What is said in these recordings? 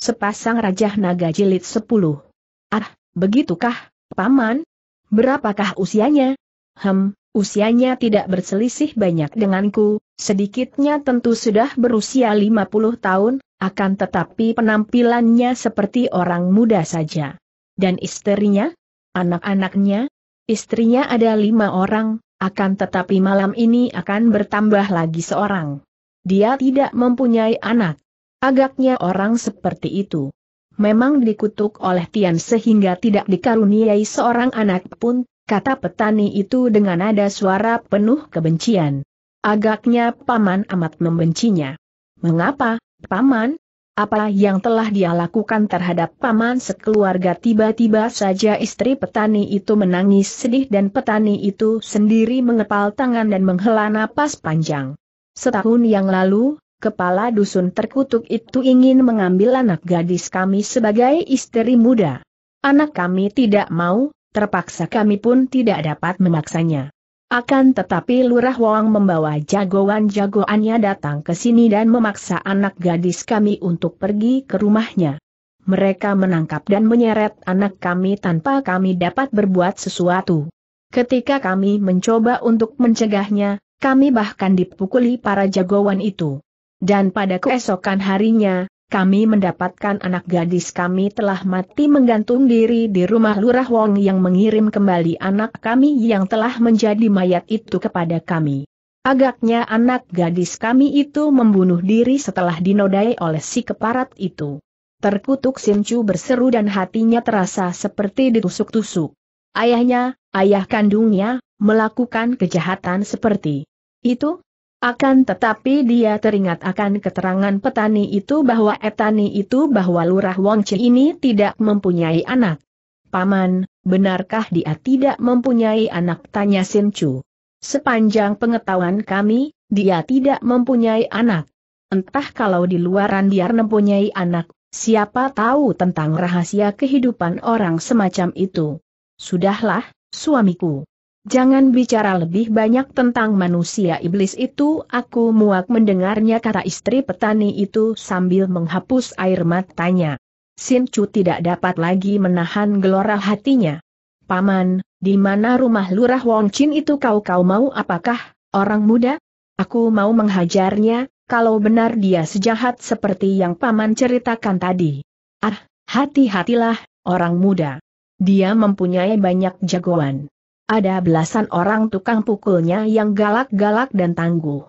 Sepasang Rajah Naga Jilid 10. Ah, begitukah, Paman? Berapakah usianya? Hem, usianya tidak berselisih banyak denganku, sedikitnya tentu sudah berusia 50 tahun, akan tetapi penampilannya seperti orang muda saja. Dan istrinya? Anak-anaknya? Istrinya ada lima orang, akan tetapi malam ini akan bertambah lagi seorang. Dia tidak mempunyai anak. Agaknya orang seperti itu. Memang dikutuk oleh Tian sehingga tidak dikaruniai seorang anak pun, kata petani itu dengan nada suara penuh kebencian. Agaknya paman amat membencinya. Mengapa, paman? Apa yang telah dia lakukan terhadap paman sekeluarga tiba-tiba saja istri petani itu menangis sedih dan petani itu sendiri mengepal tangan dan menghela napas panjang. Setahun yang lalu, kepala dusun terkutuk itu ingin mengambil anak gadis kami sebagai istri muda. Anak kami tidak mau, terpaksa kami pun tidak dapat memaksanya. Akan tetapi Lurah Wong membawa jagoan-jagoannya datang ke sini dan memaksa anak gadis kami untuk pergi ke rumahnya. Mereka menangkap dan menyeret anak kami tanpa kami dapat berbuat sesuatu. Ketika kami mencoba untuk mencegahnya, kami bahkan dipukuli para jagoan itu. Dan pada keesokan harinya, kami mendapatkan anak gadis kami telah mati menggantung diri di rumah Lurah Wong yang mengirim kembali anak kami yang telah menjadi mayat itu kepada kami. Agaknya anak gadis kami itu membunuh diri setelah dinodai oleh si keparat itu. Terkutuk Sincu berseru dan hatinya terasa seperti ditusuk-tusuk. Ayahnya, ayah kandungnya, melakukan kejahatan seperti itu? Akan tetapi dia teringat akan keterangan petani itu bahwa etani itu bahwa lurah Chi ini tidak mempunyai anak. Paman, benarkah dia tidak mempunyai anak? Tanya Chu. Sepanjang pengetahuan kami, dia tidak mempunyai anak. Entah kalau di luaran dia mempunyai anak, siapa tahu tentang rahasia kehidupan orang semacam itu. Sudahlah, suamiku. Jangan bicara lebih banyak tentang manusia iblis itu, aku muak mendengarnya kata istri petani itu sambil menghapus air matanya. Sin Chu tidak dapat lagi menahan gelora hatinya. Paman, di mana rumah lurah Wong Chin itu kau-kau mau apakah, orang muda? Aku mau menghajarnya, kalau benar dia sejahat seperti yang Paman ceritakan tadi. Ah, hati-hatilah, orang muda. Dia mempunyai banyak jagoan. Ada belasan orang tukang pukulnya yang galak-galak dan tangguh.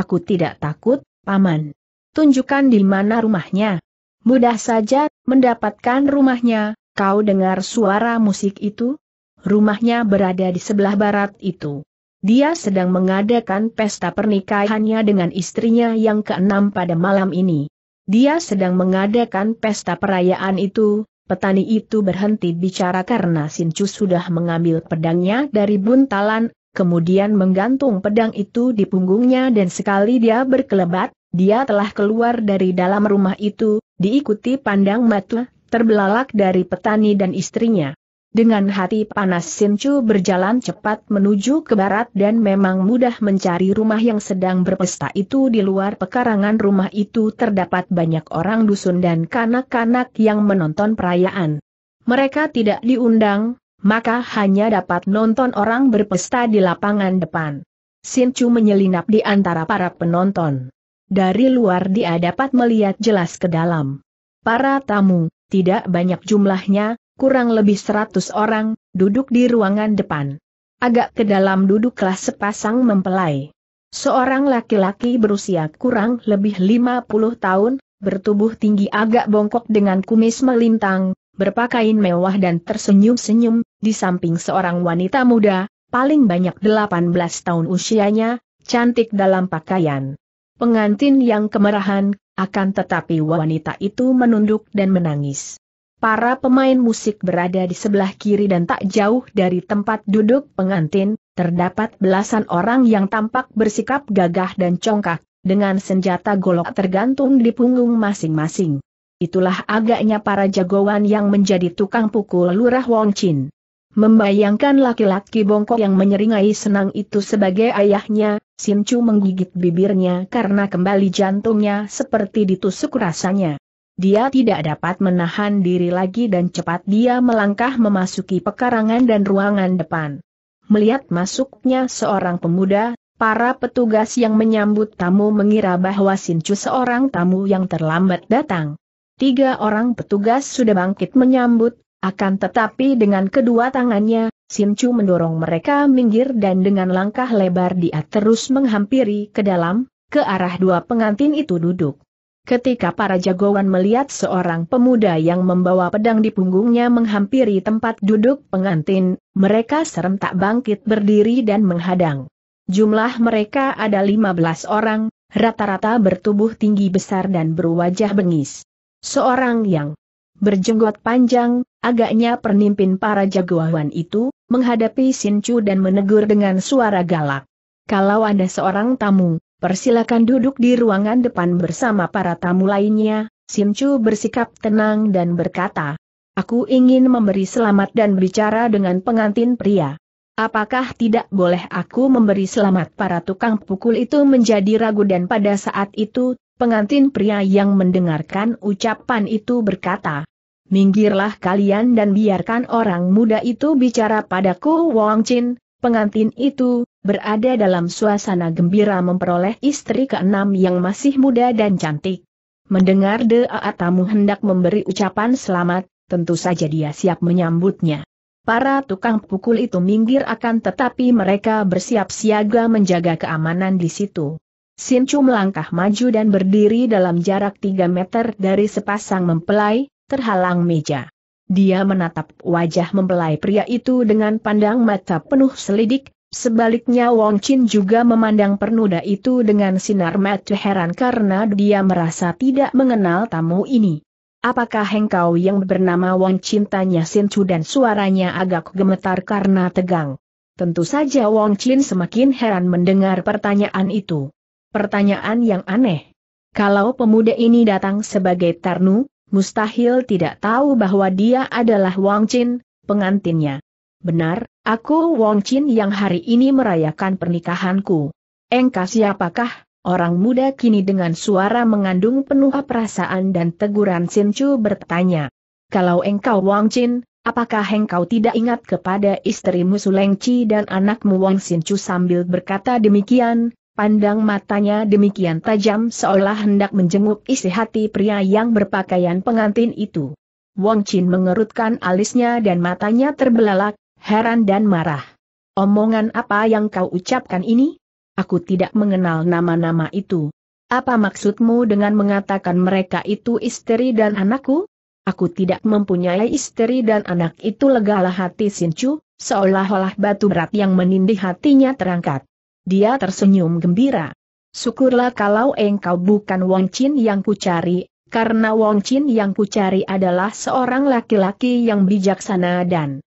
Aku tidak takut, Paman. Tunjukkan di mana rumahnya. Mudah saja, mendapatkan rumahnya, kau dengar suara musik itu? Rumahnya berada di sebelah barat itu. Dia sedang mengadakan pesta pernikahannya dengan istrinya yang keenam pada malam ini. Dia sedang mengadakan pesta perayaan itu, Petani itu berhenti bicara karena Sincu sudah mengambil pedangnya dari buntalan, kemudian menggantung pedang itu di punggungnya dan sekali dia berkelebat, dia telah keluar dari dalam rumah itu, diikuti pandang mata, terbelalak dari petani dan istrinya. Dengan hati panas Chu berjalan cepat menuju ke barat dan memang mudah mencari rumah yang sedang berpesta itu di luar pekarangan rumah itu terdapat banyak orang dusun dan kanak-kanak yang menonton perayaan. Mereka tidak diundang, maka hanya dapat nonton orang berpesta di lapangan depan. Chu menyelinap di antara para penonton. Dari luar dia dapat melihat jelas ke dalam. Para tamu, tidak banyak jumlahnya, kurang lebih seratus orang, duduk di ruangan depan. Agak ke dalam duduklah sepasang mempelai. Seorang laki-laki berusia kurang lebih 50 tahun, bertubuh tinggi agak bongkok dengan kumis melintang, berpakaian mewah dan tersenyum-senyum, di samping seorang wanita muda, paling banyak 18 tahun usianya, cantik dalam pakaian. Pengantin yang kemerahan, akan tetapi wanita itu menunduk dan menangis. Para pemain musik berada di sebelah kiri dan tak jauh dari tempat duduk pengantin, terdapat belasan orang yang tampak bersikap gagah dan congkak, dengan senjata golok tergantung di punggung masing-masing. Itulah agaknya para jagoan yang menjadi tukang pukul lurah Wong Chin. Membayangkan laki-laki bongkok yang menyeringai senang itu sebagai ayahnya, Chu menggigit bibirnya karena kembali jantungnya seperti ditusuk rasanya. Dia tidak dapat menahan diri lagi dan cepat dia melangkah memasuki pekarangan dan ruangan depan. Melihat masuknya seorang pemuda, para petugas yang menyambut tamu mengira bahwa Sincu seorang tamu yang terlambat datang. Tiga orang petugas sudah bangkit menyambut, akan tetapi dengan kedua tangannya, Sincu mendorong mereka minggir dan dengan langkah lebar dia terus menghampiri ke dalam, ke arah dua pengantin itu duduk. Ketika para jagoan melihat seorang pemuda yang membawa pedang di punggungnya menghampiri tempat duduk pengantin, mereka serentak bangkit berdiri dan menghadang. Jumlah mereka ada 15 orang, rata-rata bertubuh tinggi besar dan berwajah bengis. Seorang yang berjenggot panjang, agaknya pernimpin para jagoan itu, menghadapi sinchu dan menegur dengan suara galak. Kalau ada seorang tamu, Persilakan duduk di ruangan depan bersama para tamu lainnya, Sim Chu bersikap tenang dan berkata, Aku ingin memberi selamat dan bicara dengan pengantin pria. Apakah tidak boleh aku memberi selamat para tukang pukul itu menjadi ragu dan pada saat itu, pengantin pria yang mendengarkan ucapan itu berkata, Minggirlah kalian dan biarkan orang muda itu bicara padaku Wong Chin, pengantin itu, berada dalam suasana gembira memperoleh istri keenam yang masih muda dan cantik. Mendengar Dea tamu hendak memberi ucapan selamat, tentu saja dia siap menyambutnya. Para tukang pukul itu minggir akan tetapi mereka bersiap siaga menjaga keamanan di situ. Sincu melangkah maju dan berdiri dalam jarak 3 meter dari sepasang mempelai, terhalang meja. Dia menatap wajah mempelai pria itu dengan pandang mata penuh selidik, Sebaliknya Wong Chin juga memandang pernuda itu dengan sinar mata heran karena dia merasa tidak mengenal tamu ini. Apakah engkau yang bernama Wong Chin tanya Sin Chu dan suaranya agak gemetar karena tegang. Tentu saja Wong Chin semakin heran mendengar pertanyaan itu. Pertanyaan yang aneh. Kalau pemuda ini datang sebagai Tarnu, mustahil tidak tahu bahwa dia adalah Wong Chin, pengantinnya. Benar, aku Wong Chin yang hari ini merayakan pernikahanku. Engkau siapakah? Orang muda kini dengan suara mengandung penuh perasaan dan teguran Sin Chu bertanya. Kalau engkau Wong Chin, apakah engkau tidak ingat kepada istrimu Suleng Chi dan anakmu Wong Sin Chu sambil berkata demikian, Pandang matanya demikian tajam seolah hendak menjenguk isi hati pria yang berpakaian pengantin itu. Wong Chin mengerutkan alisnya dan matanya terbelalak, heran dan marah. Omongan apa yang kau ucapkan ini? Aku tidak mengenal nama-nama itu. Apa maksudmu dengan mengatakan mereka itu istri dan anakku? Aku tidak mempunyai istri dan anak itu legalah hati Sincu, seolah-olah batu berat yang menindih hatinya terangkat. Dia tersenyum gembira. Syukurlah kalau engkau bukan Wong Chin yang kucari, karena Wong Chin yang kucari adalah seorang laki-laki yang bijaksana dan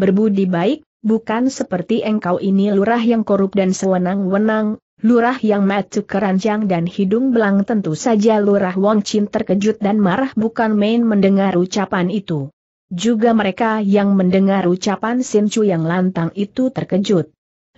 berbudi baik, bukan seperti engkau ini lurah yang korup dan sewenang-wenang, lurah yang macu keranjang dan hidung belang tentu saja lurah Wong Chin terkejut dan marah bukan main mendengar ucapan itu. Juga mereka yang mendengar ucapan Sin Chu yang lantang itu terkejut.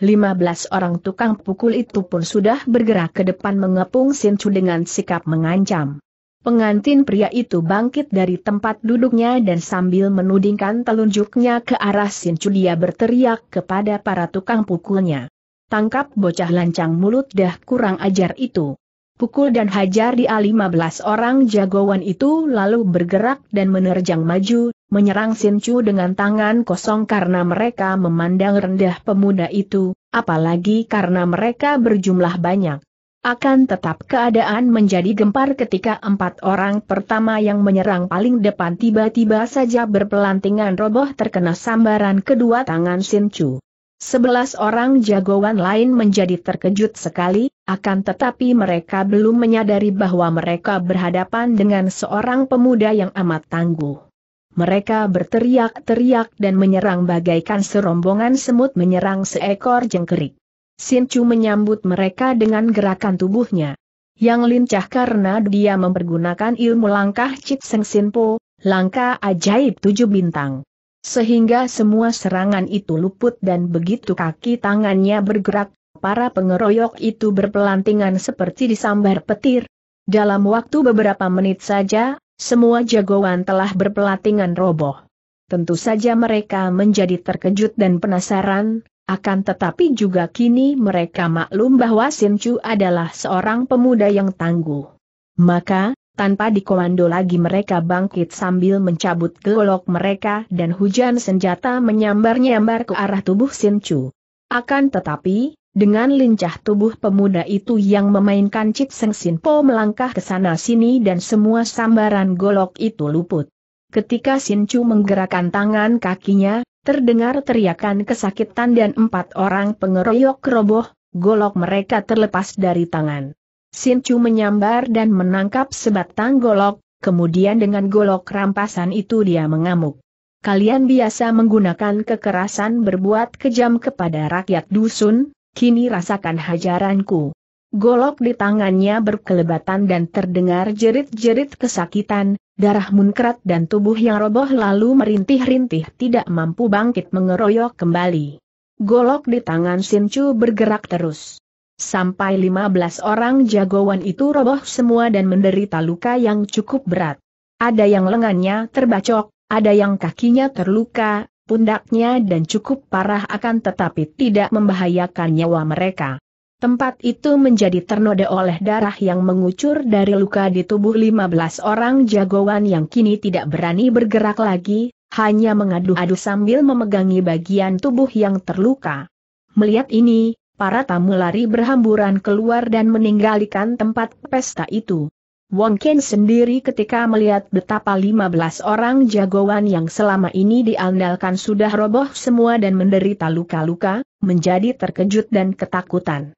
15 orang tukang pukul itu pun sudah bergerak ke depan mengepung Sin Chu dengan sikap mengancam. Pengantin pria itu bangkit dari tempat duduknya dan sambil menudingkan telunjuknya ke arah Shin dia berteriak kepada para tukang pukulnya. Tangkap bocah lancang mulut dah kurang ajar itu. Pukul dan hajar dia 15 orang jagoan itu lalu bergerak dan menerjang maju, menyerang Chul dengan tangan kosong karena mereka memandang rendah pemuda itu, apalagi karena mereka berjumlah banyak. Akan tetap keadaan menjadi gempar ketika empat orang pertama yang menyerang paling depan tiba-tiba saja berpelantingan roboh terkena sambaran kedua tangan Chu. Sebelas orang jagoan lain menjadi terkejut sekali, akan tetapi mereka belum menyadari bahwa mereka berhadapan dengan seorang pemuda yang amat tangguh. Mereka berteriak-teriak dan menyerang bagaikan serombongan semut menyerang seekor jengkerik. Sin Chu menyambut mereka dengan gerakan tubuhnya. Yang lincah karena dia mempergunakan ilmu langkah Chit Seng Sin Po, langkah ajaib tujuh bintang. Sehingga semua serangan itu luput dan begitu kaki tangannya bergerak, para pengeroyok itu berpelantingan seperti disambar petir. Dalam waktu beberapa menit saja, semua jagoan telah berpelatingan roboh. Tentu saja mereka menjadi terkejut dan penasaran, akan tetapi juga kini mereka maklum bahwa Chu adalah seorang pemuda yang tangguh. Maka, tanpa dikomando lagi mereka bangkit sambil mencabut golok mereka dan hujan senjata menyambar-nyambar ke arah tubuh Chu. Akan tetapi, dengan lincah tubuh pemuda itu yang memainkan Cik Seng Po melangkah ke sana sini dan semua sambaran golok itu luput. Ketika Chu menggerakkan tangan kakinya, Terdengar teriakan kesakitan dan empat orang pengeroyok roboh, golok mereka terlepas dari tangan. Sincu menyambar dan menangkap sebatang golok, kemudian dengan golok rampasan itu dia mengamuk. Kalian biasa menggunakan kekerasan berbuat kejam kepada rakyat dusun, kini rasakan hajaranku. Golok di tangannya berkelebatan dan terdengar jerit-jerit kesakitan, Darah munkrat dan tubuh yang roboh lalu merintih-rintih tidak mampu bangkit mengeroyok kembali. Golok di tangan Sincu bergerak terus. Sampai 15 orang jagoan itu roboh semua dan menderita luka yang cukup berat. Ada yang lengannya terbacok, ada yang kakinya terluka, pundaknya dan cukup parah akan tetapi tidak membahayakan nyawa mereka. Tempat itu menjadi ternoda oleh darah yang mengucur dari luka di tubuh 15 orang jagoan yang kini tidak berani bergerak lagi, hanya mengadu-adu sambil memegangi bagian tubuh yang terluka. Melihat ini, para tamu lari berhamburan keluar dan meninggalkan tempat pesta itu. Wong Ken sendiri ketika melihat betapa 15 orang jagoan yang selama ini diandalkan sudah roboh semua dan menderita luka-luka, menjadi terkejut dan ketakutan.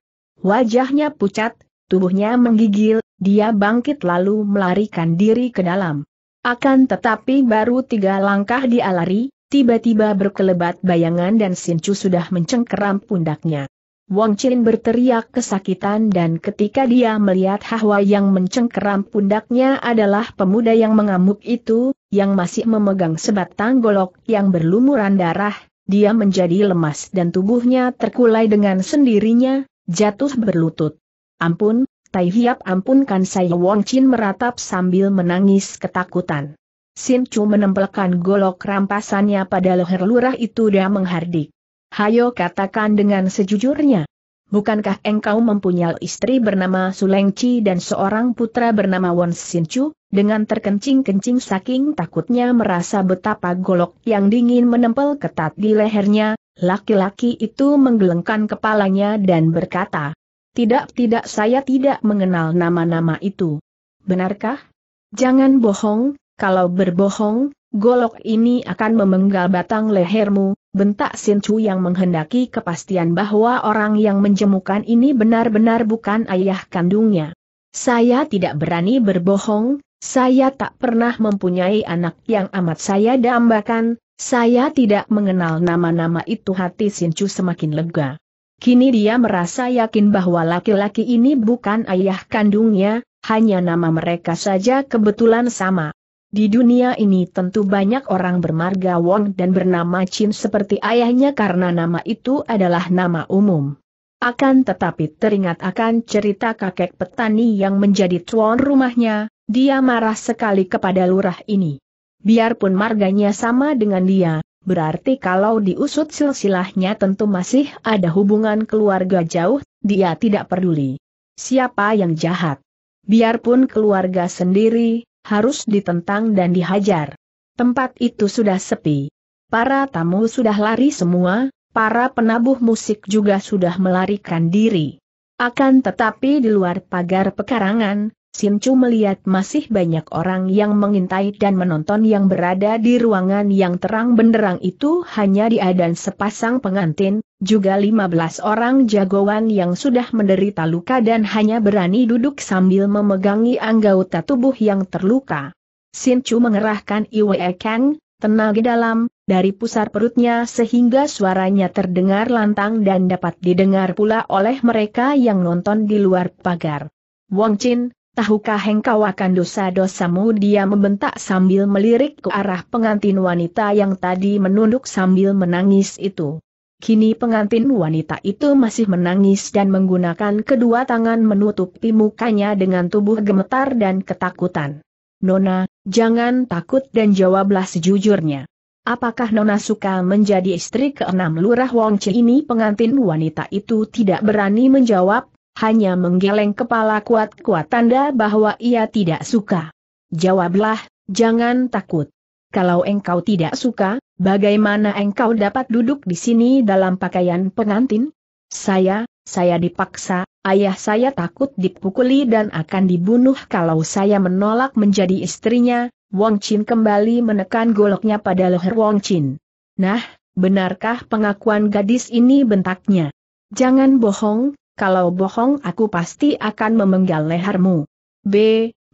Wajahnya pucat, tubuhnya menggigil, dia bangkit lalu melarikan diri ke dalam. Akan tetapi baru tiga langkah dia lari, tiba-tiba berkelebat bayangan dan Sincu sudah mencengkeram pundaknya. Wang Chin berteriak kesakitan dan ketika dia melihat Hawa yang mencengkeram pundaknya adalah pemuda yang mengamuk itu, yang masih memegang sebatang golok yang berlumuran darah, dia menjadi lemas dan tubuhnya terkulai dengan sendirinya, Jatuh berlutut. Ampun, Tai Hiap ampunkan saya Wong Chin meratap sambil menangis ketakutan. Sin Chu menempelkan golok rampasannya pada leher lurah itu dan menghardik. Hayo katakan dengan sejujurnya. Bukankah engkau mempunyai istri bernama Suleng Chi dan seorang putra bernama Won Sin Chu? Dengan terkencing-kencing saking takutnya merasa betapa golok yang dingin menempel ketat di lehernya, Laki-laki itu menggelengkan kepalanya dan berkata, Tidak, tidak saya tidak mengenal nama-nama itu. Benarkah? Jangan bohong, kalau berbohong, golok ini akan memenggal batang lehermu, bentak Sincu yang menghendaki kepastian bahwa orang yang menjemukan ini benar-benar bukan ayah kandungnya. Saya tidak berani berbohong, saya tak pernah mempunyai anak yang amat saya dambakan, saya tidak mengenal nama-nama itu hati Sincu semakin lega. Kini dia merasa yakin bahwa laki-laki ini bukan ayah kandungnya, hanya nama mereka saja kebetulan sama. Di dunia ini tentu banyak orang bermarga Wong dan bernama Chin seperti ayahnya karena nama itu adalah nama umum. Akan tetapi teringat akan cerita kakek petani yang menjadi tuan rumahnya, dia marah sekali kepada lurah ini. Biarpun marganya sama dengan dia, berarti kalau diusut silsilahnya tentu masih ada hubungan keluarga jauh, dia tidak peduli. Siapa yang jahat? Biarpun keluarga sendiri, harus ditentang dan dihajar. Tempat itu sudah sepi. Para tamu sudah lari semua, para penabuh musik juga sudah melarikan diri. Akan tetapi di luar pagar pekarangan, Chu melihat masih banyak orang yang mengintai dan menonton yang berada di ruangan yang terang benderang itu hanya dia dan sepasang pengantin, juga 15 orang jagoan yang sudah menderita luka dan hanya berani duduk sambil memegangi anggota tubuh yang terluka. Chu mengerahkan Iwe Kang, tenaga dalam, dari pusar perutnya sehingga suaranya terdengar lantang dan dapat didengar pula oleh mereka yang nonton di luar pagar. Wong Chin, tahukah engkau akan dosa-dosamu dia membentak sambil melirik ke arah pengantin wanita yang tadi menunduk sambil menangis itu. Kini pengantin wanita itu masih menangis dan menggunakan kedua tangan menutupi mukanya dengan tubuh gemetar dan ketakutan. Nona, jangan takut dan jawablah sejujurnya. Apakah Nona suka menjadi istri keenam lurah Chi ini pengantin wanita itu tidak berani menjawab, hanya menggeleng kepala kuat-kuat tanda bahwa ia tidak suka. Jawablah, jangan takut. Kalau engkau tidak suka, bagaimana engkau dapat duduk di sini dalam pakaian pengantin? Saya, saya dipaksa, ayah saya takut dipukuli dan akan dibunuh kalau saya menolak menjadi istrinya, Wong Chin kembali menekan goloknya pada leher Wong Chin. Nah, benarkah pengakuan gadis ini bentaknya? Jangan bohong, kalau bohong aku pasti akan memenggal lehermu. B.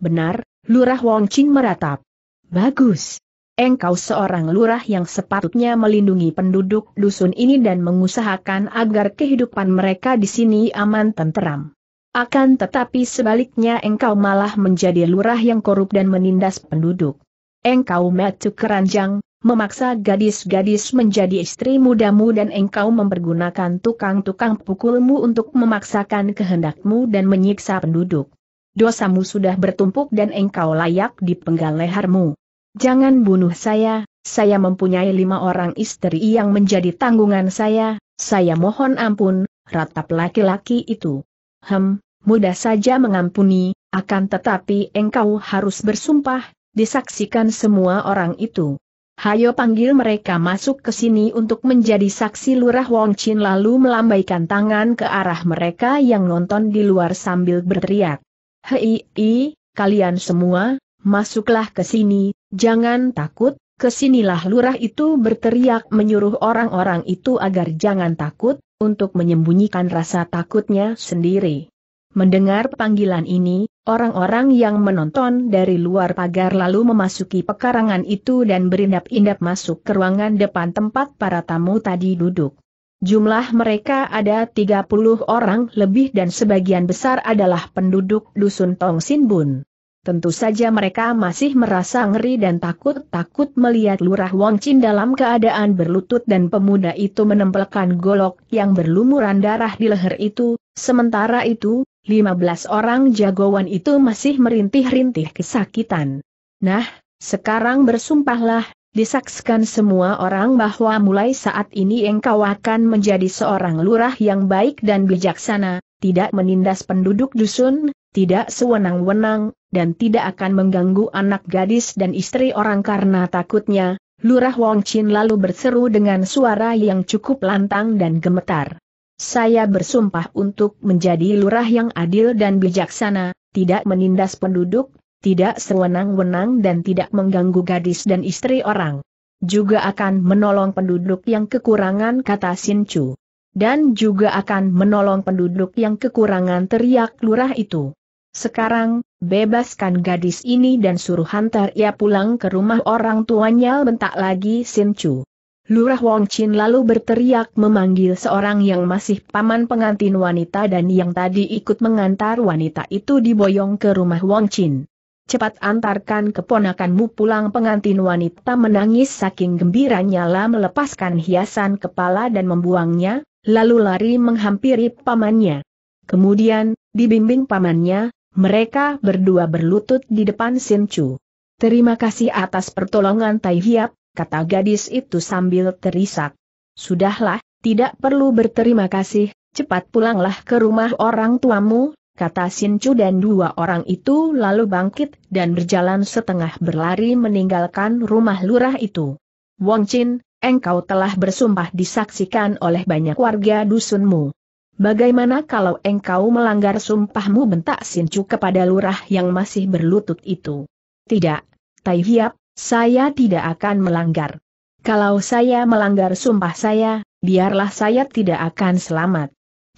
Benar, Lurah Wong Ching meratap. Bagus. Engkau seorang lurah yang sepatutnya melindungi penduduk dusun ini dan mengusahakan agar kehidupan mereka di sini aman tenteram. Akan tetapi sebaliknya engkau malah menjadi lurah yang korup dan menindas penduduk. Engkau metu keranjang, memaksa gadis-gadis menjadi istri mudamu dan engkau mempergunakan tukang-tukang pukulmu untuk memaksakan kehendakmu dan menyiksa penduduk. Dosamu sudah bertumpuk dan engkau layak dipenggal lehermu. Jangan bunuh saya, saya mempunyai lima orang istri yang menjadi tanggungan saya, saya mohon ampun, ratap laki-laki itu. Hem, mudah saja mengampuni, akan tetapi engkau harus bersumpah, disaksikan semua orang itu. Hayo panggil mereka masuk ke sini untuk menjadi saksi lurah Wong Chin lalu melambaikan tangan ke arah mereka yang nonton di luar sambil berteriak. Hei, i, kalian semua, masuklah ke sini, jangan takut, kesinilah lurah itu berteriak menyuruh orang-orang itu agar jangan takut, untuk menyembunyikan rasa takutnya sendiri. Mendengar panggilan ini, Orang-orang yang menonton dari luar pagar lalu memasuki pekarangan itu dan berindap-indap masuk ke ruangan depan tempat para tamu tadi duduk. Jumlah mereka ada 30 orang lebih dan sebagian besar adalah penduduk dusun Tong Sinbun. Tentu saja mereka masih merasa ngeri dan takut-takut melihat Lurah Wong Chin dalam keadaan berlutut dan pemuda itu menempelkan golok yang berlumuran darah di leher itu, sementara itu, 15 orang jagoan itu masih merintih-rintih kesakitan. Nah, sekarang bersumpahlah, disaksikan semua orang bahwa mulai saat ini engkau akan menjadi seorang lurah yang baik dan bijaksana, tidak menindas penduduk dusun, tidak sewenang-wenang, dan tidak akan mengganggu anak gadis dan istri orang karena takutnya, Lurah Wong Chin lalu berseru dengan suara yang cukup lantang dan gemetar. Saya bersumpah untuk menjadi lurah yang adil dan bijaksana, tidak menindas penduduk, tidak sewenang-wenang dan tidak mengganggu gadis dan istri orang. Juga akan menolong penduduk yang kekurangan kata Sincu. Dan juga akan menolong penduduk yang kekurangan teriak lurah itu. Sekarang, bebaskan gadis ini dan suruh hantar ia pulang ke rumah orang tuanya bentak lagi Sincu. Lurah Wong Chin lalu berteriak memanggil seorang yang masih paman pengantin wanita dan yang tadi ikut mengantar wanita itu diboyong ke rumah Wong Chin. Cepat antarkan keponakanmu pulang pengantin wanita menangis saking gembiranya lah melepaskan hiasan kepala dan membuangnya, lalu lari menghampiri pamannya. Kemudian, dibimbing pamannya, mereka berdua berlutut di depan Chu. Terima kasih atas pertolongan Tai Hiap, kata gadis itu sambil terisak. Sudahlah, tidak perlu berterima kasih, cepat pulanglah ke rumah orang tuamu, kata Sincu dan dua orang itu lalu bangkit dan berjalan setengah berlari meninggalkan rumah lurah itu. Wong Chin, engkau telah bersumpah disaksikan oleh banyak warga dusunmu. Bagaimana kalau engkau melanggar sumpahmu bentak Sincu kepada lurah yang masih berlutut itu? Tidak, Tai Hiap, saya tidak akan melanggar. Kalau saya melanggar sumpah saya, biarlah saya tidak akan selamat.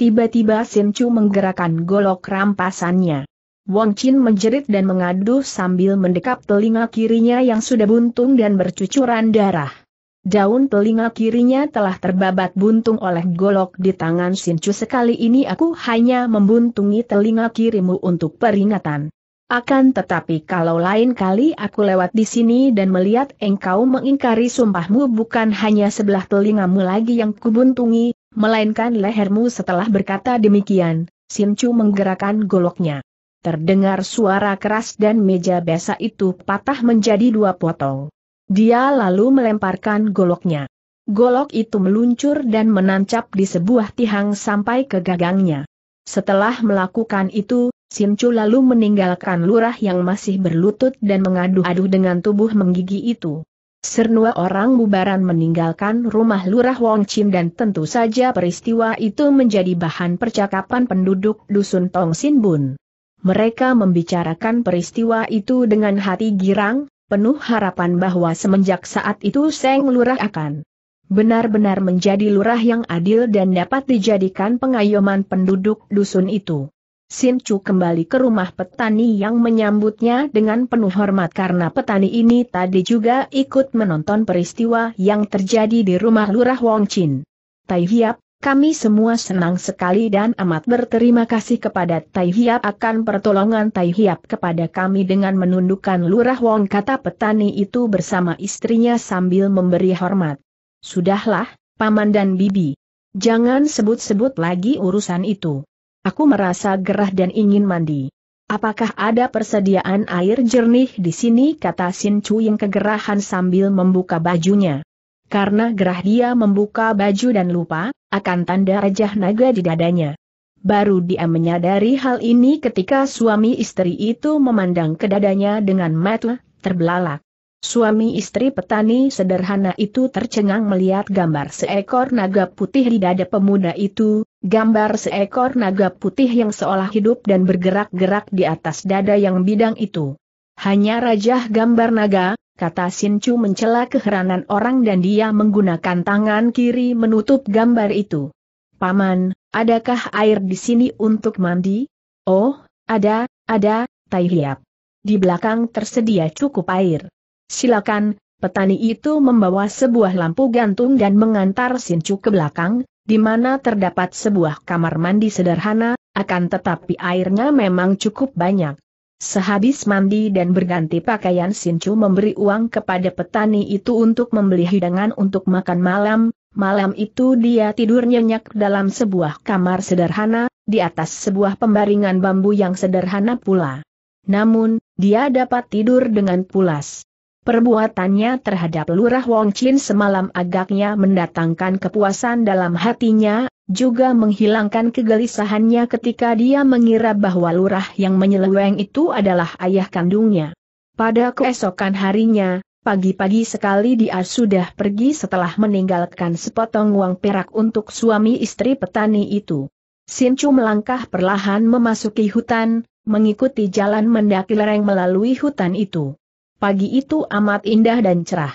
Tiba-tiba Sin Chu menggerakkan golok rampasannya. Wong Chin menjerit dan mengadu sambil mendekap telinga kirinya yang sudah buntung dan bercucuran darah. Daun telinga kirinya telah terbabat buntung oleh golok di tangan Chu. sekali ini aku hanya membuntungi telinga kirimu untuk peringatan. Akan tetapi kalau lain kali aku lewat di sini dan melihat engkau mengingkari sumpahmu bukan hanya sebelah telingamu lagi yang kubuntungi, melainkan lehermu setelah berkata demikian, Sincu menggerakkan goloknya. Terdengar suara keras dan meja besa itu patah menjadi dua potong. Dia lalu melemparkan goloknya. Golok itu meluncur dan menancap di sebuah tihang sampai ke gagangnya. Setelah melakukan itu, Chu lalu meninggalkan lurah yang masih berlutut dan mengadu-adu dengan tubuh menggigi itu. Sernua orang bubaran meninggalkan rumah lurah Wong Chin dan tentu saja peristiwa itu menjadi bahan percakapan penduduk dusun Tong Sin Bun. Mereka membicarakan peristiwa itu dengan hati girang, penuh harapan bahwa semenjak saat itu Seng Lurah akan benar-benar menjadi lurah yang adil dan dapat dijadikan pengayoman penduduk dusun itu. Sin Chu kembali ke rumah petani yang menyambutnya dengan penuh hormat karena petani ini tadi juga ikut menonton peristiwa yang terjadi di rumah Lurah Wong Chin. Tai Hiap, kami semua senang sekali dan amat berterima kasih kepada Tai Hiap akan pertolongan Tai Hiap kepada kami dengan menundukkan Lurah Wong kata petani itu bersama istrinya sambil memberi hormat. Sudahlah, Paman dan Bibi. Jangan sebut-sebut lagi urusan itu. Aku merasa gerah dan ingin mandi. Apakah ada persediaan air jernih di sini kata Sin yang kegerahan sambil membuka bajunya. Karena gerah dia membuka baju dan lupa, akan tanda rajah naga di dadanya. Baru dia menyadari hal ini ketika suami istri itu memandang ke dadanya dengan mata terbelalak. Suami istri petani sederhana itu tercengang melihat gambar seekor naga putih di dada pemuda itu, Gambar seekor naga putih yang seolah hidup dan bergerak-gerak di atas dada yang bidang itu. Hanya rajah gambar naga, kata Sincu mencela keheranan orang dan dia menggunakan tangan kiri menutup gambar itu. Paman, adakah air di sini untuk mandi? Oh, ada, ada, Tai Hiap. Di belakang tersedia cukup air. Silakan, petani itu membawa sebuah lampu gantung dan mengantar Sincu ke belakang, di mana terdapat sebuah kamar mandi sederhana, akan tetapi airnya memang cukup banyak. Sehabis mandi dan berganti pakaian Sinchu memberi uang kepada petani itu untuk membeli hidangan untuk makan malam, malam itu dia tidur nyenyak dalam sebuah kamar sederhana, di atas sebuah pembaringan bambu yang sederhana pula. Namun, dia dapat tidur dengan pulas. Perbuatannya terhadap Lurah Wong Chin semalam agaknya mendatangkan kepuasan dalam hatinya, juga menghilangkan kegelisahannya ketika dia mengira bahwa Lurah yang menyeleweng itu adalah ayah kandungnya. Pada keesokan harinya, pagi-pagi sekali dia sudah pergi setelah meninggalkan sepotong uang perak untuk suami istri petani itu. Chu melangkah perlahan memasuki hutan, mengikuti jalan mendaki lereng melalui hutan itu. Pagi itu amat indah dan cerah.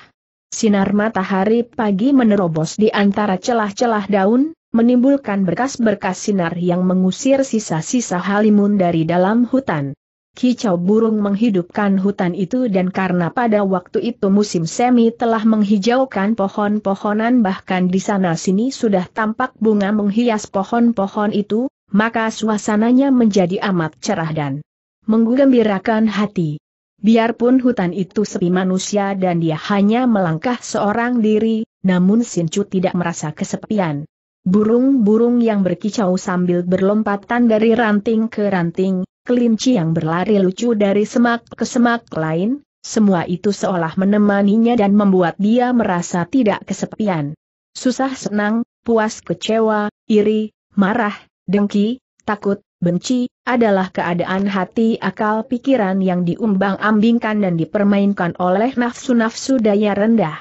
Sinar matahari pagi menerobos di antara celah-celah daun, menimbulkan berkas-berkas sinar yang mengusir sisa-sisa halimun dari dalam hutan. Kicau burung menghidupkan hutan itu dan karena pada waktu itu musim semi telah menghijaukan pohon-pohonan bahkan di sana-sini sudah tampak bunga menghias pohon-pohon itu, maka suasananya menjadi amat cerah dan menggembirakan hati. Biarpun hutan itu sepi manusia dan dia hanya melangkah seorang diri, namun Sincu tidak merasa kesepian. Burung-burung yang berkicau sambil berlompatan dari ranting ke ranting, kelinci yang berlari lucu dari semak ke semak lain, semua itu seolah menemaninya dan membuat dia merasa tidak kesepian. Susah senang, puas kecewa, iri, marah, dengki, takut, benci, adalah keadaan hati akal pikiran yang diumbang-ambingkan dan dipermainkan oleh nafsu-nafsu daya rendah.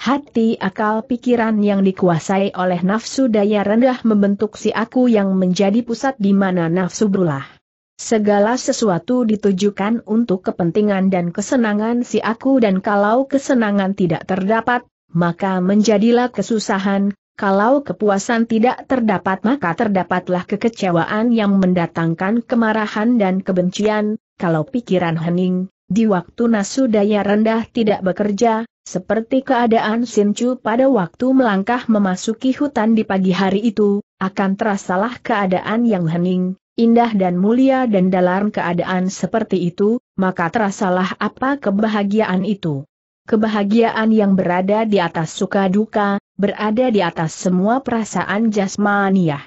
Hati akal pikiran yang dikuasai oleh nafsu daya rendah membentuk si aku yang menjadi pusat di mana nafsu berulah. Segala sesuatu ditujukan untuk kepentingan dan kesenangan si aku dan kalau kesenangan tidak terdapat, maka menjadilah kesusahan, kalau kepuasan tidak terdapat maka terdapatlah kekecewaan yang mendatangkan kemarahan dan kebencian, kalau pikiran hening, di waktu nasu daya rendah tidak bekerja, seperti keadaan Sinchu pada waktu melangkah memasuki hutan di pagi hari itu, akan terasalah keadaan yang hening, indah dan mulia dan dalam keadaan seperti itu, maka terasalah apa kebahagiaan itu. Kebahagiaan yang berada di atas suka duka, berada di atas semua perasaan jasmaniah.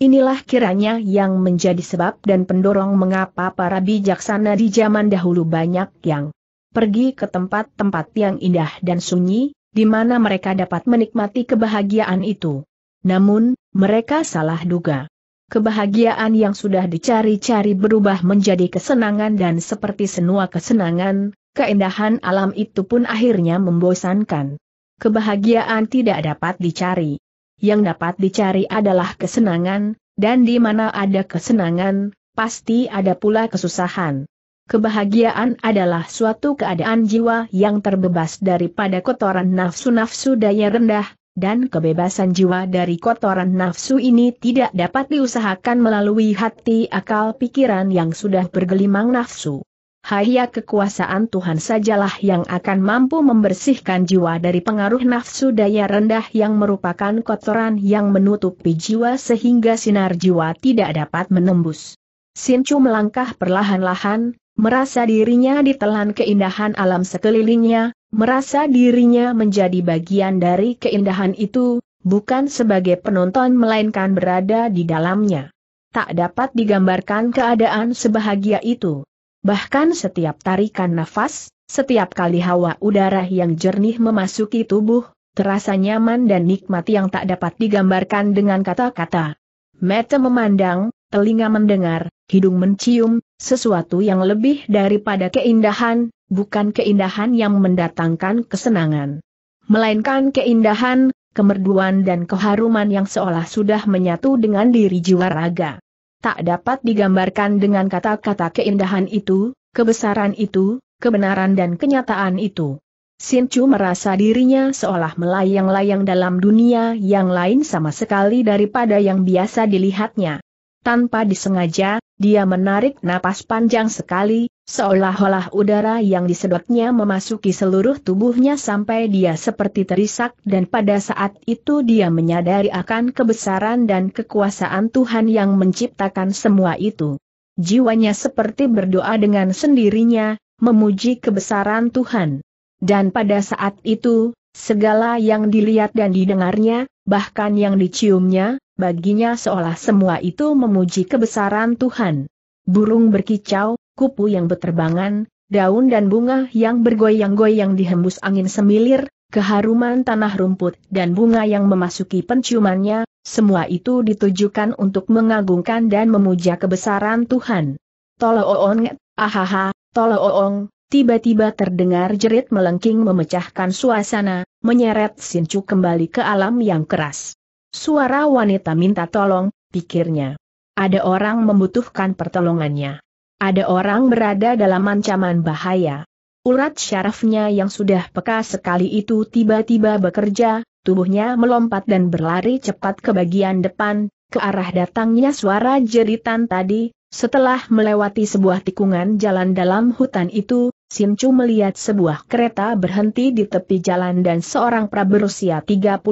Inilah kiranya yang menjadi sebab dan pendorong mengapa para bijaksana di zaman dahulu banyak yang pergi ke tempat-tempat yang indah dan sunyi, di mana mereka dapat menikmati kebahagiaan itu. Namun, mereka salah duga. Kebahagiaan yang sudah dicari-cari berubah menjadi kesenangan dan seperti senua kesenangan, Keindahan alam itu pun akhirnya membosankan. Kebahagiaan tidak dapat dicari. Yang dapat dicari adalah kesenangan, dan di mana ada kesenangan, pasti ada pula kesusahan. Kebahagiaan adalah suatu keadaan jiwa yang terbebas daripada kotoran nafsu-nafsu daya rendah, dan kebebasan jiwa dari kotoran nafsu ini tidak dapat diusahakan melalui hati akal pikiran yang sudah bergelimang nafsu hanya kekuasaan Tuhan sajalah yang akan mampu membersihkan jiwa dari pengaruh nafsu daya rendah yang merupakan kotoran yang menutupi jiwa sehingga sinar jiwa tidak dapat menembus. Sincu melangkah perlahan-lahan, merasa dirinya ditelan keindahan alam sekelilingnya, merasa dirinya menjadi bagian dari keindahan itu, bukan sebagai penonton melainkan berada di dalamnya. Tak dapat digambarkan keadaan sebahagia itu. Bahkan setiap tarikan nafas, setiap kali hawa udara yang jernih memasuki tubuh, terasa nyaman dan nikmat yang tak dapat digambarkan dengan kata-kata. Mata memandang, telinga mendengar, hidung mencium, sesuatu yang lebih daripada keindahan, bukan keindahan yang mendatangkan kesenangan. Melainkan keindahan, kemerduan dan keharuman yang seolah sudah menyatu dengan diri jiwa raga tak dapat digambarkan dengan kata-kata keindahan itu, kebesaran itu, kebenaran dan kenyataan itu. Chu merasa dirinya seolah melayang-layang dalam dunia yang lain sama sekali daripada yang biasa dilihatnya. Tanpa disengaja, dia menarik napas panjang sekali, Seolah-olah udara yang disedotnya memasuki seluruh tubuhnya sampai dia seperti terisak dan pada saat itu dia menyadari akan kebesaran dan kekuasaan Tuhan yang menciptakan semua itu. Jiwanya seperti berdoa dengan sendirinya, memuji kebesaran Tuhan. Dan pada saat itu, segala yang dilihat dan didengarnya, bahkan yang diciumnya, baginya seolah semua itu memuji kebesaran Tuhan. Burung berkicau, kupu yang berterbangan, daun dan bunga yang bergoyang-goyang dihembus angin semilir, keharuman tanah rumput dan bunga yang memasuki penciumannya, semua itu ditujukan untuk mengagungkan dan memuja kebesaran Tuhan. Tolooong, ahaha, tolooong, tiba-tiba terdengar jerit melengking memecahkan suasana, menyeret Sincu kembali ke alam yang keras. Suara wanita minta tolong, pikirnya. Ada orang membutuhkan pertolongannya. Ada orang berada dalam ancaman bahaya. Urat syarafnya yang sudah peka sekali itu tiba-tiba bekerja, tubuhnya melompat dan berlari cepat ke bagian depan, ke arah datangnya suara jeritan tadi, setelah melewati sebuah tikungan jalan dalam hutan itu, Simcu melihat sebuah kereta berhenti di tepi jalan dan seorang praberusia 35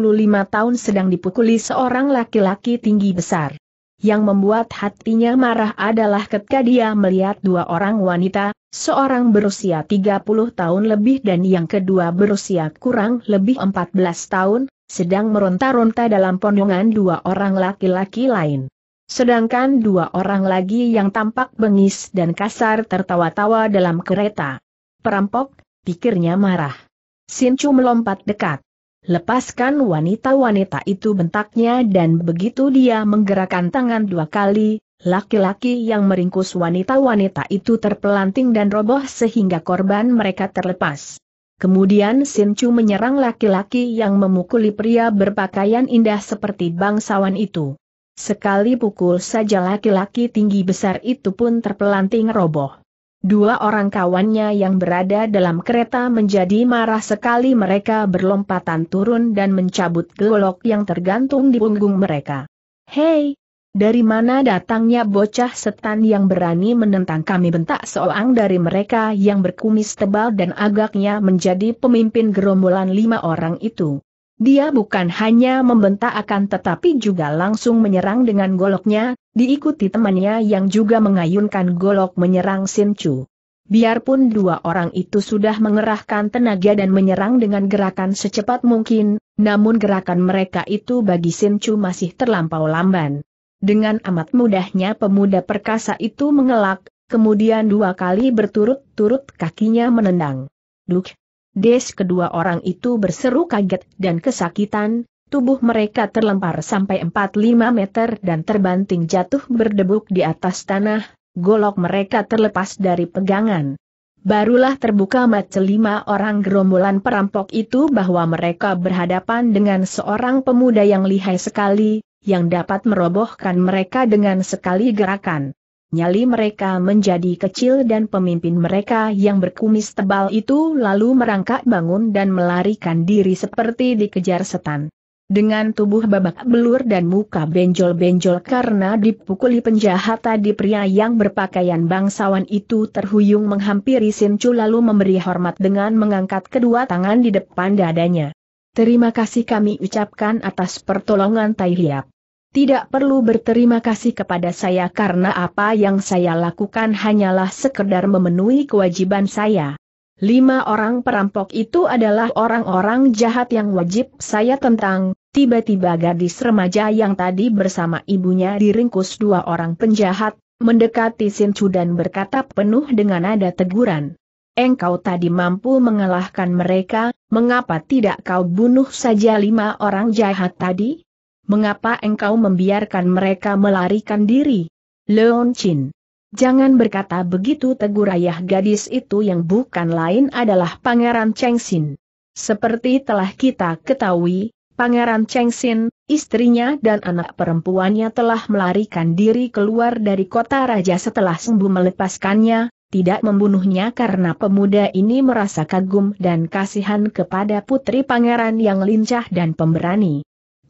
tahun sedang dipukuli seorang laki-laki tinggi besar. Yang membuat hatinya marah adalah ketika dia melihat dua orang wanita, seorang berusia 30 tahun lebih dan yang kedua berusia kurang lebih 14 tahun, sedang meronta-ronta dalam pondongan dua orang laki-laki lain. Sedangkan dua orang lagi yang tampak bengis dan kasar tertawa-tawa dalam kereta. Perampok, pikirnya marah. Sinchu melompat dekat. Lepaskan wanita-wanita itu bentaknya dan begitu dia menggerakkan tangan dua kali, laki-laki yang meringkus wanita-wanita itu terpelanting dan roboh sehingga korban mereka terlepas. Kemudian Chu menyerang laki-laki yang memukuli pria berpakaian indah seperti bangsawan itu. Sekali pukul saja laki-laki tinggi besar itu pun terpelanting roboh. Dua orang kawannya yang berada dalam kereta menjadi marah sekali mereka berlompatan turun dan mencabut golok yang tergantung di punggung mereka. Hei! Dari mana datangnya bocah setan yang berani menentang kami bentak seorang dari mereka yang berkumis tebal dan agaknya menjadi pemimpin gerombolan lima orang itu. Dia bukan hanya membentak akan tetapi juga langsung menyerang dengan goloknya, diikuti temannya yang juga mengayunkan golok menyerang Chu. Biarpun dua orang itu sudah mengerahkan tenaga dan menyerang dengan gerakan secepat mungkin, namun gerakan mereka itu bagi Chu masih terlampau lamban. Dengan amat mudahnya pemuda perkasa itu mengelak, kemudian dua kali berturut-turut kakinya menendang. Duk, Des kedua orang itu berseru kaget dan kesakitan, tubuh mereka terlempar sampai 4-5 meter dan terbanting jatuh berdebuk di atas tanah, golok mereka terlepas dari pegangan. Barulah terbuka mata lima orang gerombolan perampok itu bahwa mereka berhadapan dengan seorang pemuda yang lihai sekali, yang dapat merobohkan mereka dengan sekali gerakan nyali mereka menjadi kecil dan pemimpin mereka yang berkumis tebal itu lalu merangkak bangun dan melarikan diri seperti dikejar setan. Dengan tubuh babak belur dan muka benjol-benjol karena dipukuli penjahat tadi pria yang berpakaian bangsawan itu terhuyung menghampiri Sinchu lalu memberi hormat dengan mengangkat kedua tangan di depan dadanya. Terima kasih kami ucapkan atas pertolongan Tai tidak perlu berterima kasih kepada saya karena apa yang saya lakukan hanyalah sekedar memenuhi kewajiban saya. Lima orang perampok itu adalah orang-orang jahat yang wajib saya tentang, tiba-tiba gadis remaja yang tadi bersama ibunya diringkus dua orang penjahat, mendekati Sincu dan berkata penuh dengan nada teguran. Engkau tadi mampu mengalahkan mereka, mengapa tidak kau bunuh saja lima orang jahat tadi? mengapa engkau membiarkan mereka melarikan diri? Leon Chin. Jangan berkata begitu tegur ayah gadis itu yang bukan lain adalah Pangeran Cheng Xin. Seperti telah kita ketahui, Pangeran Cheng Xin, istrinya dan anak perempuannya telah melarikan diri keluar dari kota raja setelah sembuh melepaskannya, tidak membunuhnya karena pemuda ini merasa kagum dan kasihan kepada putri pangeran yang lincah dan pemberani.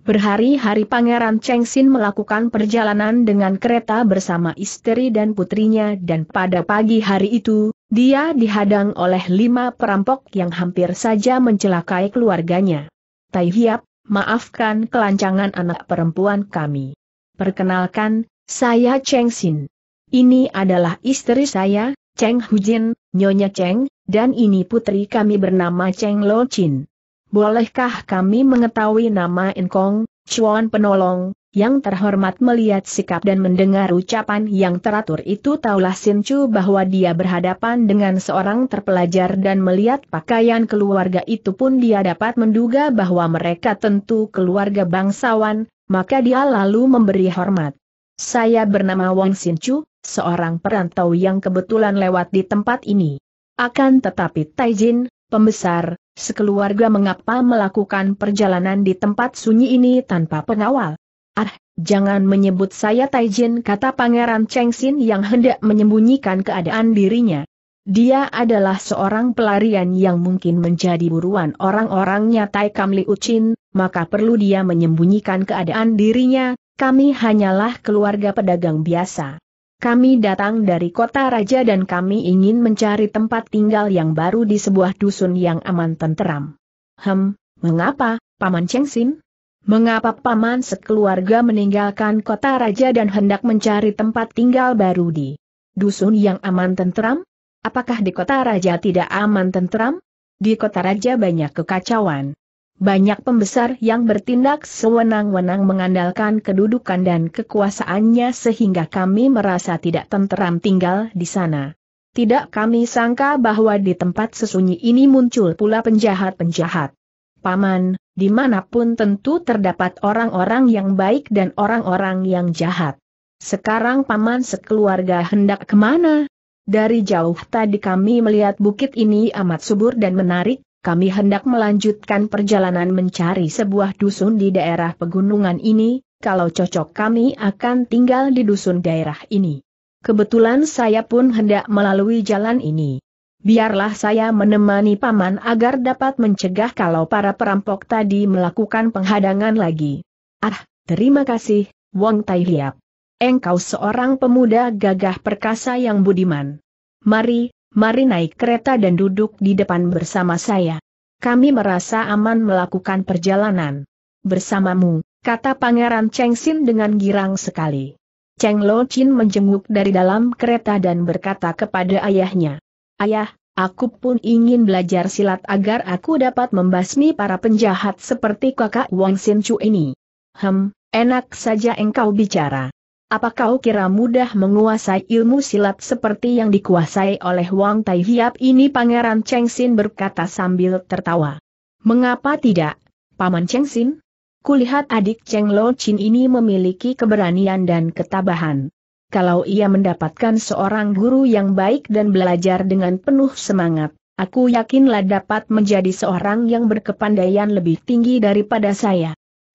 Berhari-hari Pangeran Cheng Xin melakukan perjalanan dengan kereta bersama istri dan putrinya dan pada pagi hari itu, dia dihadang oleh lima perampok yang hampir saja mencelakai keluarganya. Tai Hiap, maafkan kelancangan anak perempuan kami. Perkenalkan, saya Cheng Xin. Ini adalah istri saya, Cheng Hujin, Nyonya Cheng, dan ini putri kami bernama Cheng Lo Chin bolehkah kami mengetahui nama Inkong, Chuan penolong, yang terhormat melihat sikap dan mendengar ucapan yang teratur itu taulah Sin Chu bahwa dia berhadapan dengan seorang terpelajar dan melihat pakaian keluarga itu pun dia dapat menduga bahwa mereka tentu keluarga bangsawan, maka dia lalu memberi hormat. Saya bernama Wang Sin Chu, seorang perantau yang kebetulan lewat di tempat ini. Akan tetapi Taijin, pembesar, sekeluarga mengapa melakukan perjalanan di tempat sunyi ini tanpa pengawal? Ah, jangan menyebut saya Taijin kata Pangeran Chengsin yang hendak menyembunyikan keadaan dirinya. Dia adalah seorang pelarian yang mungkin menjadi buruan orang-orangnya Tai Kam Li Chin, maka perlu dia menyembunyikan keadaan dirinya, kami hanyalah keluarga pedagang biasa. Kami datang dari kota raja dan kami ingin mencari tempat tinggal yang baru di sebuah dusun yang aman tenteram. Hem, mengapa, Paman Cheng Chengsin? Mengapa Paman sekeluarga meninggalkan kota raja dan hendak mencari tempat tinggal baru di dusun yang aman tenteram? Apakah di kota raja tidak aman tenteram? Di kota raja banyak kekacauan banyak pembesar yang bertindak sewenang-wenang mengandalkan kedudukan dan kekuasaannya sehingga kami merasa tidak tenteram tinggal di sana. Tidak kami sangka bahwa di tempat sesunyi ini muncul pula penjahat-penjahat. Paman, dimanapun tentu terdapat orang-orang yang baik dan orang-orang yang jahat. Sekarang Paman sekeluarga hendak kemana? Dari jauh tadi kami melihat bukit ini amat subur dan menarik, kami hendak melanjutkan perjalanan mencari sebuah dusun di daerah pegunungan ini, kalau cocok kami akan tinggal di dusun daerah ini. Kebetulan saya pun hendak melalui jalan ini. Biarlah saya menemani paman agar dapat mencegah kalau para perampok tadi melakukan penghadangan lagi. Ah, terima kasih, Wong Tai Hiap. Engkau seorang pemuda gagah perkasa yang budiman. Mari, mari naik kereta dan duduk di depan bersama saya. Kami merasa aman melakukan perjalanan. Bersamamu, kata Pangeran Cheng Xin dengan girang sekali. Cheng Lo Chin menjenguk dari dalam kereta dan berkata kepada ayahnya. Ayah, aku pun ingin belajar silat agar aku dapat membasmi para penjahat seperti kakak Wang Sin Chu ini. Hem, enak saja engkau bicara. Apa kau kira mudah menguasai ilmu silat seperti yang dikuasai oleh Wang Tai Hiap ini Pangeran Cheng Xin berkata sambil tertawa. Mengapa tidak, Paman Cheng Xin? Kulihat adik Cheng Lo Chin ini memiliki keberanian dan ketabahan. Kalau ia mendapatkan seorang guru yang baik dan belajar dengan penuh semangat, aku yakinlah dapat menjadi seorang yang berkepandaian lebih tinggi daripada saya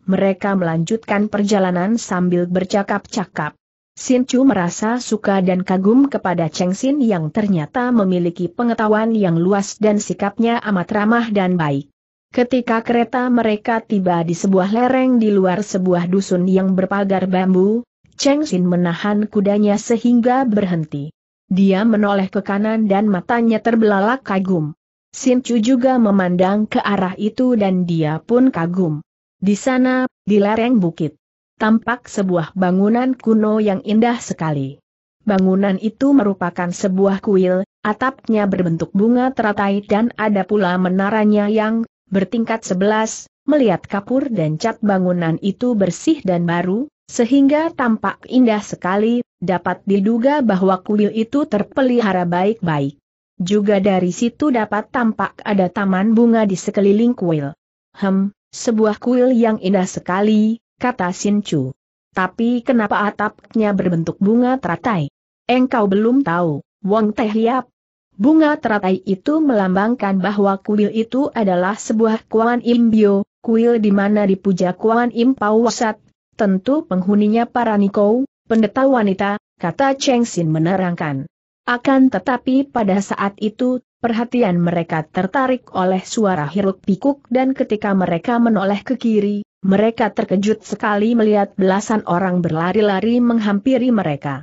mereka melanjutkan perjalanan sambil bercakap-cakap. Sin Chu merasa suka dan kagum kepada Cheng Sin yang ternyata memiliki pengetahuan yang luas dan sikapnya amat ramah dan baik. Ketika kereta mereka tiba di sebuah lereng di luar sebuah dusun yang berpagar bambu, Cheng Sin menahan kudanya sehingga berhenti. Dia menoleh ke kanan dan matanya terbelalak kagum. Sin Chu juga memandang ke arah itu dan dia pun kagum. Di sana, di lereng bukit, tampak sebuah bangunan kuno yang indah sekali. Bangunan itu merupakan sebuah kuil, atapnya berbentuk bunga teratai dan ada pula menaranya yang bertingkat sebelas. melihat kapur dan cat bangunan itu bersih dan baru, sehingga tampak indah sekali, dapat diduga bahwa kuil itu terpelihara baik-baik. Juga dari situ dapat tampak ada taman bunga di sekeliling kuil. Hem, sebuah kuil yang indah sekali, kata Sin Chu. Tapi kenapa atapnya berbentuk bunga teratai? Engkau belum tahu, Wong Teh Liap. Bunga teratai itu melambangkan bahwa kuil itu adalah sebuah kuan imbio, kuil di mana dipuja kuan impau wasat, tentu penghuninya para Niko, pendeta wanita, kata Cheng Sin menerangkan. Akan tetapi pada saat itu perhatian mereka tertarik oleh suara hiruk pikuk dan ketika mereka menoleh ke kiri, mereka terkejut sekali melihat belasan orang berlari-lari menghampiri mereka.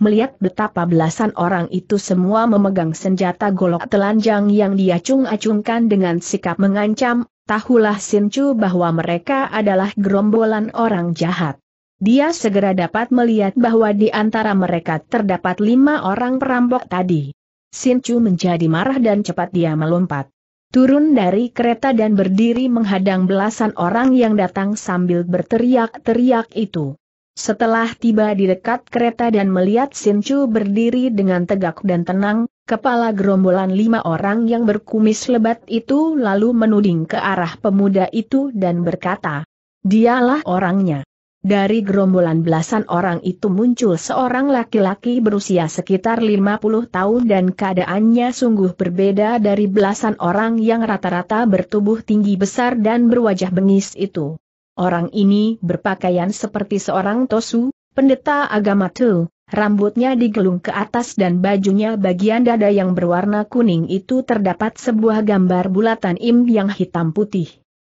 Melihat betapa belasan orang itu semua memegang senjata golok telanjang yang diacung-acungkan dengan sikap mengancam, tahulah Sinchu bahwa mereka adalah gerombolan orang jahat. Dia segera dapat melihat bahwa di antara mereka terdapat lima orang perampok tadi. Sin Chu menjadi marah dan cepat dia melompat. Turun dari kereta dan berdiri menghadang belasan orang yang datang sambil berteriak-teriak itu. Setelah tiba di dekat kereta dan melihat Sin Chu berdiri dengan tegak dan tenang, kepala gerombolan lima orang yang berkumis lebat itu lalu menuding ke arah pemuda itu dan berkata, Dialah orangnya. Dari gerombolan belasan orang itu muncul seorang laki-laki berusia sekitar 50 tahun dan keadaannya sungguh berbeda dari belasan orang yang rata-rata bertubuh tinggi besar dan berwajah bengis itu. Orang ini berpakaian seperti seorang tosu, pendeta agama Tu, rambutnya digelung ke atas dan bajunya bagian dada yang berwarna kuning itu terdapat sebuah gambar bulatan im yang hitam putih.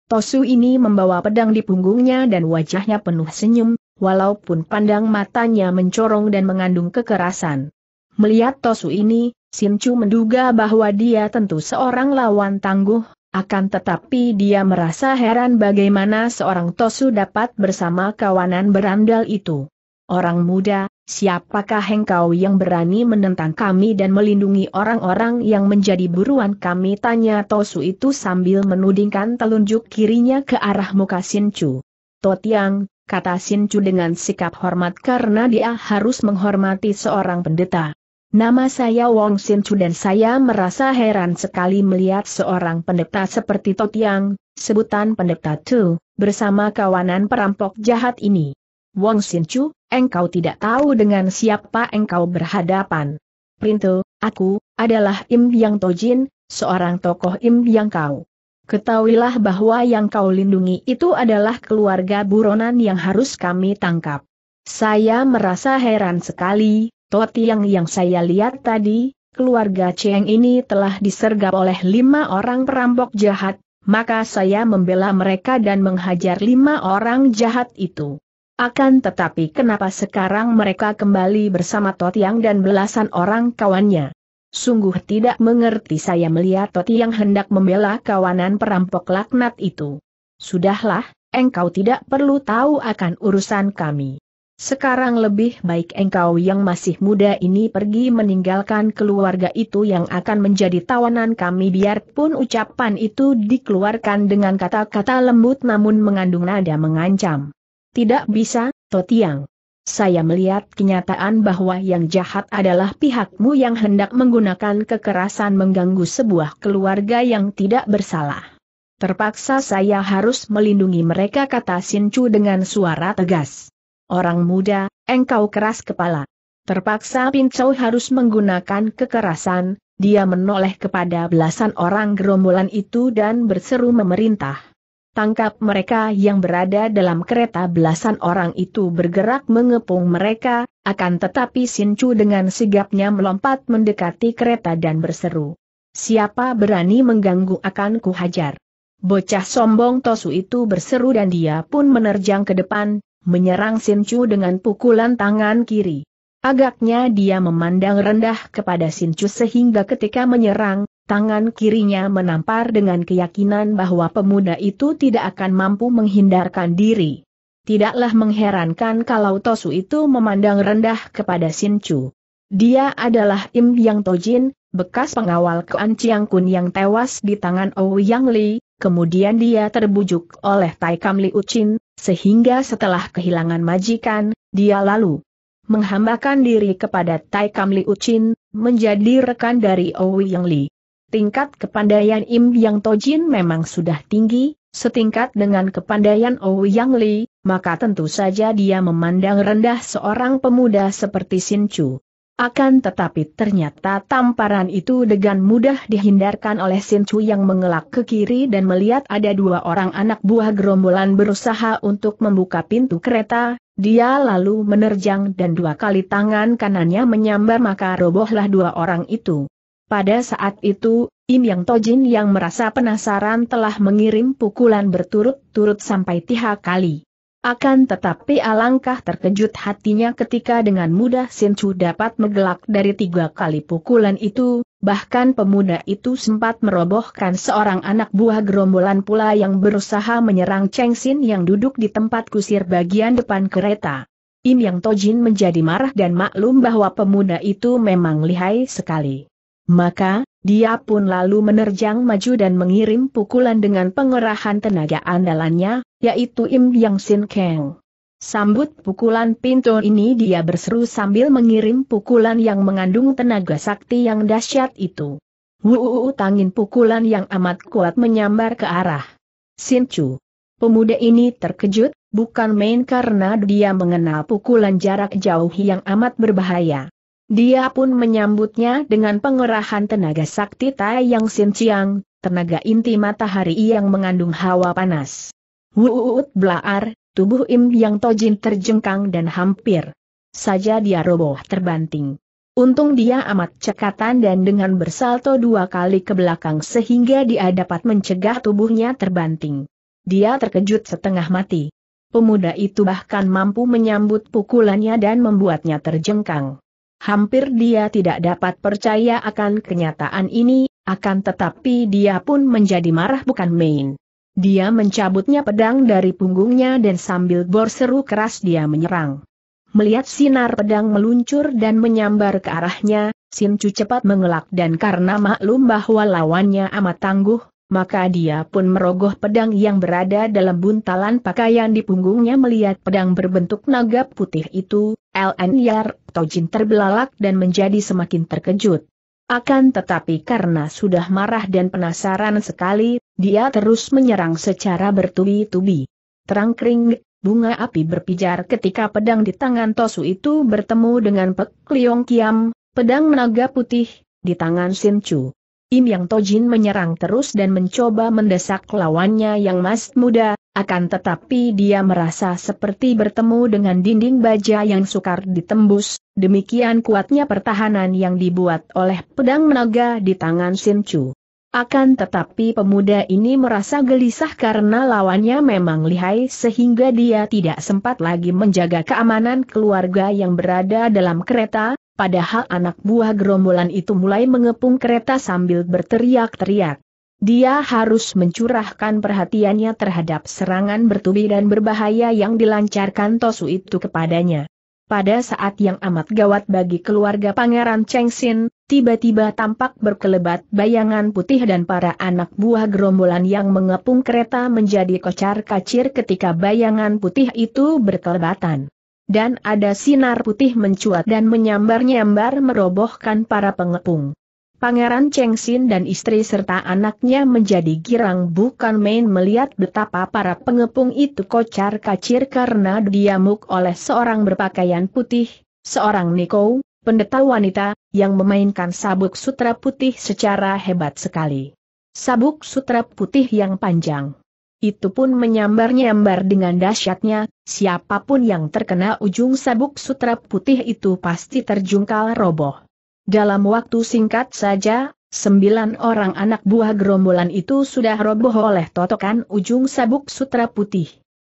Tosu ini membawa pedang di punggungnya dan wajahnya penuh senyum, walaupun pandang matanya mencorong dan mengandung kekerasan. Melihat Tosu ini, Sinchu menduga bahwa dia tentu seorang lawan tangguh, akan tetapi dia merasa heran bagaimana seorang Tosu dapat bersama kawanan berandal itu. Orang muda, siapakah engkau yang berani menentang kami dan melindungi orang-orang yang menjadi buruan kami? Tanya Tosu itu sambil menudingkan telunjuk kirinya ke arah muka Sinchu. Totiang, kata Sinchu dengan sikap hormat karena dia harus menghormati seorang pendeta. Nama saya Wong Sinchu dan saya merasa heran sekali melihat seorang pendeta seperti Totiang, sebutan pendeta Tu, bersama kawanan perampok jahat ini. Wong Sinchu, engkau tidak tahu dengan siapa engkau berhadapan. Printo, aku, adalah Im Yang Tojin, seorang tokoh Im Yang kau. Ketahuilah bahwa yang kau lindungi itu adalah keluarga buronan yang harus kami tangkap. Saya merasa heran sekali, Toti yang yang saya lihat tadi, keluarga Cheng ini telah disergap oleh lima orang perampok jahat, maka saya membela mereka dan menghajar lima orang jahat itu. Akan tetapi kenapa sekarang mereka kembali bersama Totiang dan belasan orang kawannya? Sungguh tidak mengerti saya melihat Totiang hendak membela kawanan perampok laknat itu. Sudahlah, engkau tidak perlu tahu akan urusan kami. Sekarang lebih baik engkau yang masih muda ini pergi meninggalkan keluarga itu yang akan menjadi tawanan kami biarpun ucapan itu dikeluarkan dengan kata-kata lembut namun mengandung nada mengancam. Tidak bisa, Totiang. Saya melihat kenyataan bahwa yang jahat adalah pihakmu yang hendak menggunakan kekerasan mengganggu sebuah keluarga yang tidak bersalah. Terpaksa saya harus melindungi mereka kata Sincu dengan suara tegas. Orang muda, engkau keras kepala. Terpaksa Pincau harus menggunakan kekerasan, dia menoleh kepada belasan orang gerombolan itu dan berseru memerintah. Tangkap mereka yang berada dalam kereta belasan orang itu bergerak mengepung mereka, akan tetapi Chu dengan sigapnya melompat mendekati kereta dan berseru. Siapa berani mengganggu akan kuhajar. Bocah sombong Tosu itu berseru dan dia pun menerjang ke depan, menyerang Chu dengan pukulan tangan kiri. Agaknya dia memandang rendah kepada Chu sehingga ketika menyerang, Tangan kirinya menampar dengan keyakinan bahwa pemuda itu tidak akan mampu menghindarkan diri. Tidaklah mengherankan kalau Tosu itu memandang rendah kepada Sin Chu. Dia adalah Im Yang Tojin, bekas pengawal Kuan Chiang Kun yang tewas di tangan Ou Li, kemudian dia terbujuk oleh Tai Kam Liu Chin, sehingga setelah kehilangan majikan, dia lalu menghambakan diri kepada Tai Kam Liu Chin, menjadi rekan dari Ouyang Li. Tingkat kepandaian Im Yang Tojin memang sudah tinggi, setingkat dengan kepandaian Ou Yang Li, maka tentu saja dia memandang rendah seorang pemuda seperti Sin Chu. Akan tetapi ternyata tamparan itu dengan mudah dihindarkan oleh Sin Chu yang mengelak ke kiri dan melihat ada dua orang anak buah gerombolan berusaha untuk membuka pintu kereta, dia lalu menerjang dan dua kali tangan kanannya menyambar maka robohlah dua orang itu. Pada saat itu, Im Yang Tojin yang merasa penasaran telah mengirim pukulan berturut-turut sampai tiga kali. Akan tetapi alangkah terkejut hatinya ketika dengan mudah Sin Chu dapat menggelak dari tiga kali pukulan itu, bahkan pemuda itu sempat merobohkan seorang anak buah gerombolan pula yang berusaha menyerang Cheng Sin yang duduk di tempat kusir bagian depan kereta. Im Yang Tojin menjadi marah dan maklum bahwa pemuda itu memang lihai sekali. Maka, dia pun lalu menerjang maju dan mengirim pukulan dengan pengerahan tenaga andalannya, yaitu Im Yang Sin Kang. Sambut pukulan pintu ini dia berseru sambil mengirim pukulan yang mengandung tenaga sakti yang dahsyat itu. Wuuu tangin pukulan yang amat kuat menyambar ke arah Sin Chu. Pemuda ini terkejut, bukan main karena dia mengenal pukulan jarak jauh yang amat berbahaya. Dia pun menyambutnya dengan pengerahan tenaga sakti Tai Yang Sin Chiang, tenaga inti matahari yang mengandung hawa panas. Wuut blaar, tubuh Im Yang Tojin terjengkang dan hampir saja dia roboh terbanting. Untung dia amat cekatan dan dengan bersalto dua kali ke belakang sehingga dia dapat mencegah tubuhnya terbanting. Dia terkejut setengah mati. Pemuda itu bahkan mampu menyambut pukulannya dan membuatnya terjengkang. Hampir dia tidak dapat percaya akan kenyataan ini, akan tetapi dia pun menjadi marah bukan main. Dia mencabutnya pedang dari punggungnya dan sambil berseru keras dia menyerang. Melihat sinar pedang meluncur dan menyambar ke arahnya, Sin Chu cepat mengelak dan karena maklum bahwa lawannya amat tangguh, maka dia pun merogoh pedang yang berada dalam buntalan pakaian di punggungnya melihat pedang berbentuk naga putih itu, Yar, Tojin terbelalak dan menjadi semakin terkejut. Akan tetapi karena sudah marah dan penasaran sekali, dia terus menyerang secara bertubi-tubi. Terang kering, bunga api berpijar ketika pedang di tangan Tosu itu bertemu dengan Pek Liong Kiam, pedang naga putih, di tangan Sin Chu. Im Yang Tojin menyerang terus dan mencoba mendesak lawannya yang masih muda, akan tetapi dia merasa seperti bertemu dengan dinding baja yang sukar ditembus, demikian kuatnya pertahanan yang dibuat oleh pedang naga di tangan Sin Chu. Akan tetapi pemuda ini merasa gelisah karena lawannya memang lihai sehingga dia tidak sempat lagi menjaga keamanan keluarga yang berada dalam kereta, padahal anak buah gerombolan itu mulai mengepung kereta sambil berteriak-teriak. Dia harus mencurahkan perhatiannya terhadap serangan bertubi dan berbahaya yang dilancarkan Tosu itu kepadanya. Pada saat yang amat gawat bagi keluarga Pangeran Chengxin, tiba-tiba tampak berkelebat bayangan putih dan para anak buah gerombolan yang mengepung kereta menjadi kocar-kacir ketika bayangan putih itu berkelebatan dan ada sinar putih mencuat dan menyambar-nyambar merobohkan para pengepung. Pangeran Cheng Xin dan istri serta anaknya menjadi girang bukan main melihat betapa para pengepung itu kocar kacir karena diamuk oleh seorang berpakaian putih, seorang Niko, pendeta wanita, yang memainkan sabuk sutra putih secara hebat sekali. Sabuk sutra putih yang panjang itu pun menyambar-nyambar dengan dahsyatnya, siapapun yang terkena ujung sabuk sutra putih itu pasti terjungkal roboh. Dalam waktu singkat saja, sembilan orang anak buah gerombolan itu sudah roboh oleh totokan ujung sabuk sutra putih.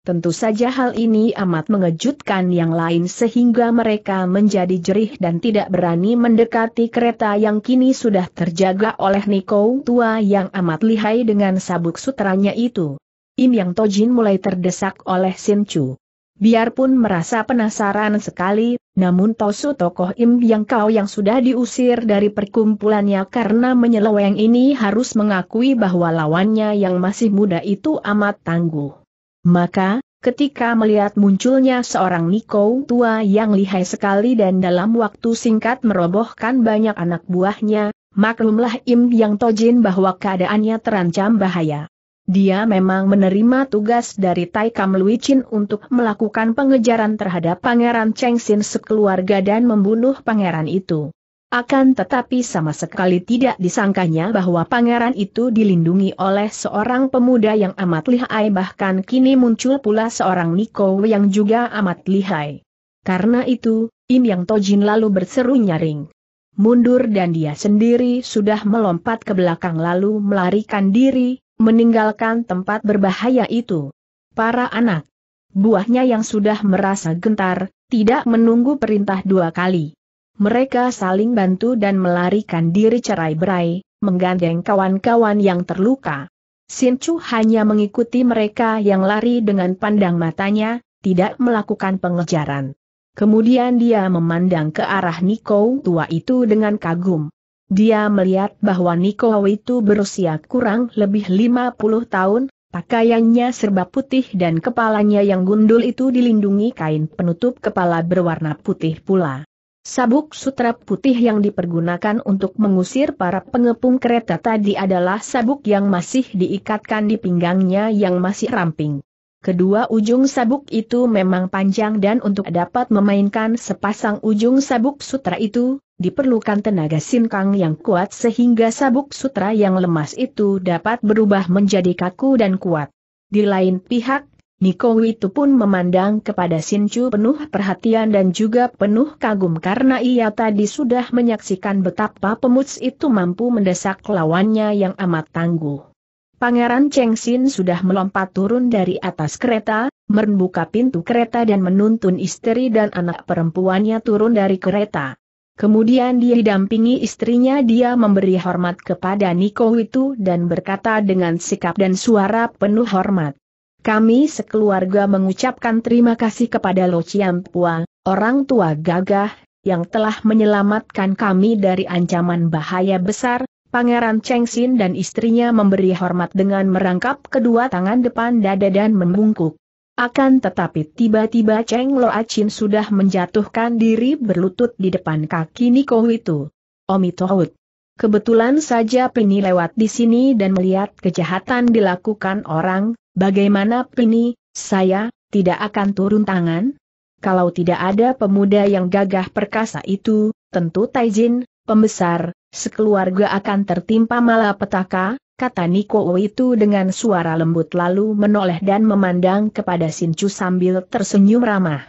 Tentu saja hal ini amat mengejutkan yang lain sehingga mereka menjadi jerih dan tidak berani mendekati kereta yang kini sudah terjaga oleh Niko tua yang amat lihai dengan sabuk sutranya itu. Im Yang Tojin mulai terdesak oleh Sin Chu. Biarpun merasa penasaran sekali, namun Tosu tokoh Im Yang Kau yang sudah diusir dari perkumpulannya karena menyeleweng ini harus mengakui bahwa lawannya yang masih muda itu amat tangguh. Maka, ketika melihat munculnya seorang Niko tua yang lihai sekali dan dalam waktu singkat merobohkan banyak anak buahnya, maklumlah Im Yang Tojin bahwa keadaannya terancam bahaya. Dia memang menerima tugas dari Tai Lui Chin untuk melakukan pengejaran terhadap Pangeran Cheng Sin sekeluarga dan membunuh pangeran itu. Akan tetapi sama sekali tidak disangkanya bahwa pangeran itu dilindungi oleh seorang pemuda yang amat lihai bahkan kini muncul pula seorang Niko yang juga amat lihai. Karena itu, Im Yang Tojin lalu berseru nyaring mundur dan dia sendiri sudah melompat ke belakang lalu melarikan diri, meninggalkan tempat berbahaya itu. Para anak buahnya yang sudah merasa gentar, tidak menunggu perintah dua kali. Mereka saling bantu dan melarikan diri cerai-berai, menggandeng kawan-kawan yang terluka. Chu hanya mengikuti mereka yang lari dengan pandang matanya, tidak melakukan pengejaran. Kemudian dia memandang ke arah Niko tua itu dengan kagum. Dia melihat bahwa Niko itu berusia kurang lebih 50 tahun, pakaiannya serba putih dan kepalanya yang gundul itu dilindungi kain penutup kepala berwarna putih pula. Sabuk sutra putih yang dipergunakan untuk mengusir para pengepung kereta tadi adalah sabuk yang masih diikatkan di pinggangnya yang masih ramping. Kedua ujung sabuk itu memang panjang dan untuk dapat memainkan sepasang ujung sabuk sutra itu, diperlukan tenaga sinkang yang kuat sehingga sabuk sutra yang lemas itu dapat berubah menjadi kaku dan kuat. Di lain pihak, Niko itu pun memandang kepada Sinchu penuh perhatian dan juga penuh kagum karena ia tadi sudah menyaksikan betapa pemuts itu mampu mendesak lawannya yang amat tangguh. Pangeran Cheng Xin sudah melompat turun dari atas kereta, membuka pintu kereta dan menuntun istri dan anak perempuannya turun dari kereta. Kemudian dia didampingi istrinya dia memberi hormat kepada Niko itu dan berkata dengan sikap dan suara penuh hormat. Kami sekeluarga mengucapkan terima kasih kepada Lo Pua, orang tua gagah, yang telah menyelamatkan kami dari ancaman bahaya besar, Pangeran Cheng Xin dan istrinya memberi hormat dengan merangkap kedua tangan depan dada dan membungkuk. Akan tetapi tiba-tiba Cheng Lo Achin sudah menjatuhkan diri berlutut di depan kaki Niko itu. Omi Kebetulan saja Pini lewat di sini dan melihat kejahatan dilakukan orang, bagaimana Pini, saya, tidak akan turun tangan? Kalau tidak ada pemuda yang gagah perkasa itu, tentu Taijin, pembesar, sekeluarga akan tertimpa malapetaka, kata Niko itu dengan suara lembut lalu menoleh dan memandang kepada Sincu sambil tersenyum ramah.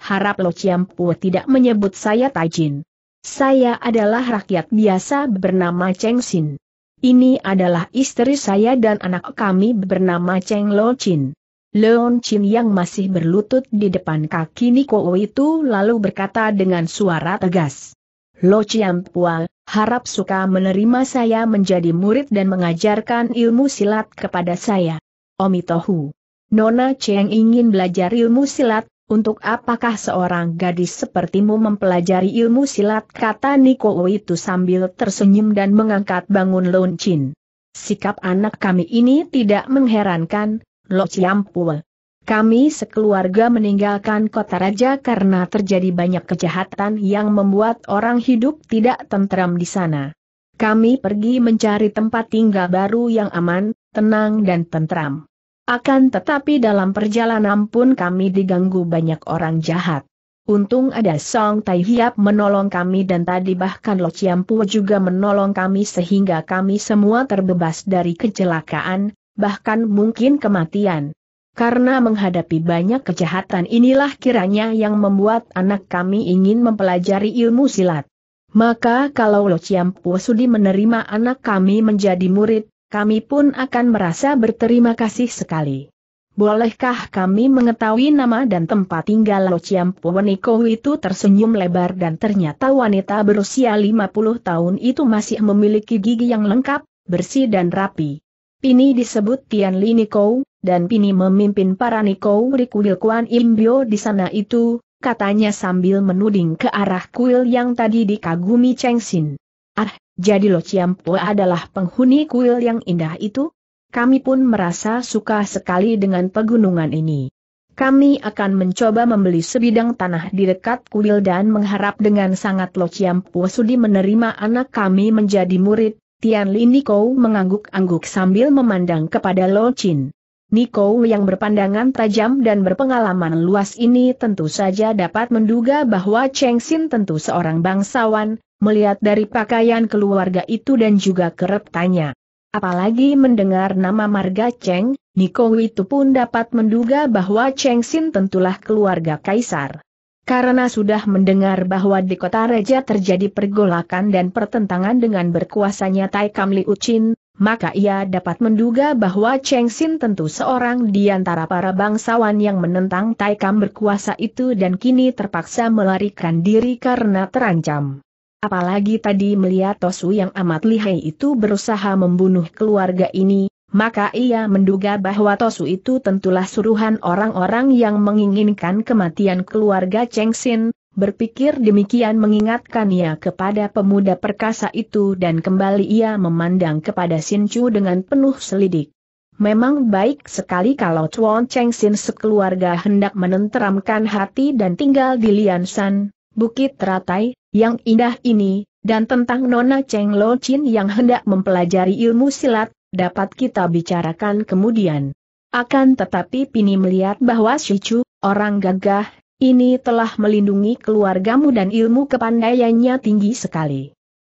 Harap Lo Ciampu tidak menyebut saya Tajin. Saya adalah rakyat biasa bernama Cheng Xin. Ini adalah istri saya dan anak kami bernama Cheng Lo Chin. Leon Chin yang masih berlutut di depan kaki Niko itu lalu berkata dengan suara tegas. Lo Chiampua, harap suka menerima saya menjadi murid dan mengajarkan ilmu silat kepada saya. Omitohu. Nona Cheng ingin belajar ilmu silat, untuk apakah seorang gadis sepertimu mempelajari ilmu silat kata Niko itu sambil tersenyum dan mengangkat bangun Chin. Sikap anak kami ini tidak mengherankan, Lo Chiampul. Kami sekeluarga meninggalkan kota raja karena terjadi banyak kejahatan yang membuat orang hidup tidak tentram di sana. Kami pergi mencari tempat tinggal baru yang aman, tenang dan tentram. Akan tetapi dalam perjalanan pun kami diganggu banyak orang jahat. Untung ada Song Tai Hiap menolong kami dan tadi bahkan Lo Chiampu juga menolong kami sehingga kami semua terbebas dari kecelakaan, bahkan mungkin kematian. Karena menghadapi banyak kejahatan inilah kiranya yang membuat anak kami ingin mempelajari ilmu silat. Maka kalau Lo Chiampu sudi menerima anak kami menjadi murid, kami pun akan merasa berterima kasih sekali. Bolehkah kami mengetahui nama dan tempat tinggal Lo Chiampu Weniko itu tersenyum lebar dan ternyata wanita berusia 50 tahun itu masih memiliki gigi yang lengkap, bersih dan rapi. Ini disebut Tian Liniko, dan Pini memimpin para Niko Kuil Kuan Imbio di sana itu, katanya sambil menuding ke arah kuil yang tadi dikagumi Cheng Xin. Ah, jadi Lo Chiampo adalah penghuni kuil yang indah itu? Kami pun merasa suka sekali dengan pegunungan ini. Kami akan mencoba membeli sebidang tanah di dekat kuil dan mengharap dengan sangat Lo Chiampo sudi menerima anak kami menjadi murid, Tian Lin Niko mengangguk-angguk sambil memandang kepada Lo Chin. Niko yang berpandangan tajam dan berpengalaman luas ini tentu saja dapat menduga bahwa Cheng Xin tentu seorang bangsawan, melihat dari pakaian keluarga itu dan juga keretanya. Apalagi mendengar nama marga Cheng, Niko itu pun dapat menduga bahwa Cheng Xin tentulah keluarga kaisar. Karena sudah mendengar bahwa di kota Raja terjadi pergolakan dan pertentangan dengan berkuasanya Tai Kam Li Uchin, maka ia dapat menduga bahwa Cheng Xin tentu seorang di antara para bangsawan yang menentang Taikam berkuasa itu dan kini terpaksa melarikan diri karena terancam. Apalagi tadi melihat Tosu yang amat lihai itu berusaha membunuh keluarga ini, maka ia menduga bahwa Tosu itu tentulah suruhan orang-orang yang menginginkan kematian keluarga Cheng Xin. berpikir demikian mengingatkan ia kepada pemuda perkasa itu dan kembali ia memandang kepada Sin Chu dengan penuh selidik. Memang baik sekali kalau Chuan Cheng Xin sekeluarga hendak menenteramkan hati dan tinggal di Liansan, Bukit Teratai, yang indah ini, dan tentang Nona Cheng Lo Chin yang hendak mempelajari ilmu silat, dapat kita bicarakan kemudian. Akan tetapi Pini melihat bahwa Shichu, orang gagah, ini telah melindungi keluargamu dan ilmu kepandaiannya tinggi sekali.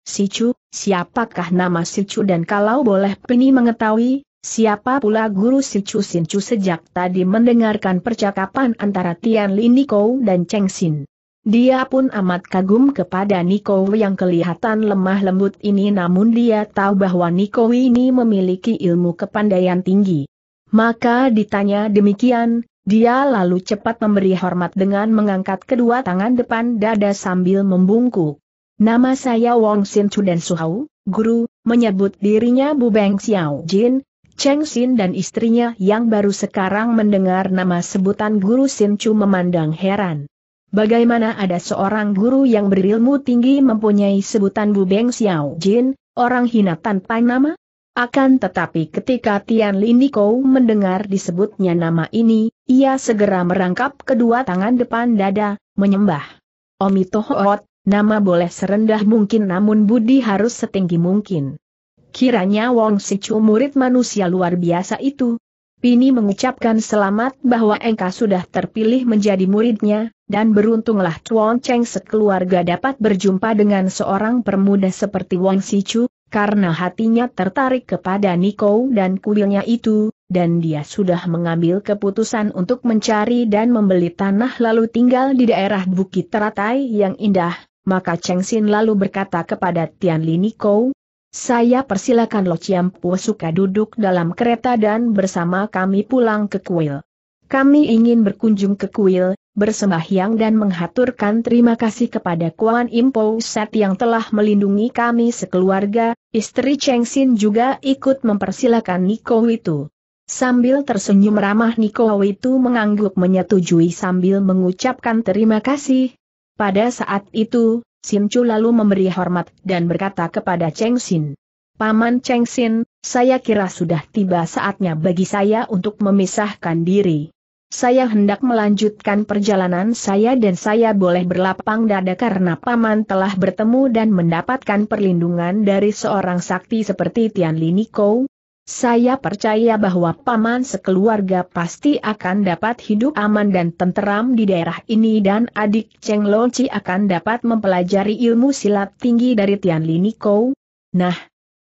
Sichu, siapakah nama Sichu dan kalau boleh Pini mengetahui, siapa pula guru Sichu Sinchu sejak tadi mendengarkan percakapan antara Tian Nikou dan Cheng Xin. Dia pun amat kagum kepada Niko yang kelihatan lemah lembut ini namun dia tahu bahwa Niko ini memiliki ilmu kepandaian tinggi. Maka ditanya demikian, dia lalu cepat memberi hormat dengan mengangkat kedua tangan depan dada sambil membungkuk. Nama saya Wong Sin Chu dan Suhau, guru, menyebut dirinya Bu Beng Xiao Jin, Cheng Sin dan istrinya yang baru sekarang mendengar nama sebutan Guru Sin Chu memandang heran. Bagaimana ada seorang guru yang berilmu tinggi mempunyai sebutan Bu Beng Xiao Jin, orang hina tanpa nama? Akan tetapi ketika Tian Liniko mendengar disebutnya nama ini, ia segera merangkap kedua tangan depan dada, menyembah. Omi Tohoot, nama boleh serendah mungkin namun budi harus setinggi mungkin. Kiranya Wong Sicu murid manusia luar biasa itu. Pini mengucapkan selamat bahwa Engkau sudah terpilih menjadi muridnya, dan beruntunglah Chuan Cheng sekeluarga dapat berjumpa dengan seorang permuda seperti Wang Sichu, karena hatinya tertarik kepada Niko dan kuilnya itu, dan dia sudah mengambil keputusan untuk mencari dan membeli tanah lalu tinggal di daerah Bukit Teratai yang indah, maka Cheng Xin lalu berkata kepada Tian Li Niko, saya persilakan Lo Chiam Pu suka duduk dalam kereta dan bersama kami pulang ke kuil. Kami ingin berkunjung ke kuil, bersembahyang dan menghaturkan terima kasih kepada Kuan Impo Sat yang telah melindungi kami sekeluarga, istri Cheng Xin juga ikut mempersilahkan Niko itu. Sambil tersenyum ramah Niko itu mengangguk menyetujui sambil mengucapkan terima kasih. Pada saat itu, Sim Chu lalu memberi hormat dan berkata kepada Cheng Xin. Paman Cheng Xin, saya kira sudah tiba saatnya bagi saya untuk memisahkan diri. Saya hendak melanjutkan perjalanan saya dan saya boleh berlapang dada karena Paman telah bertemu dan mendapatkan perlindungan dari seorang sakti seperti Tian Liniko. Saya percaya bahwa Paman sekeluarga pasti akan dapat hidup aman dan tenteram di daerah ini dan adik Cheng Longci akan dapat mempelajari ilmu silat tinggi dari Tian Liniko. Nah,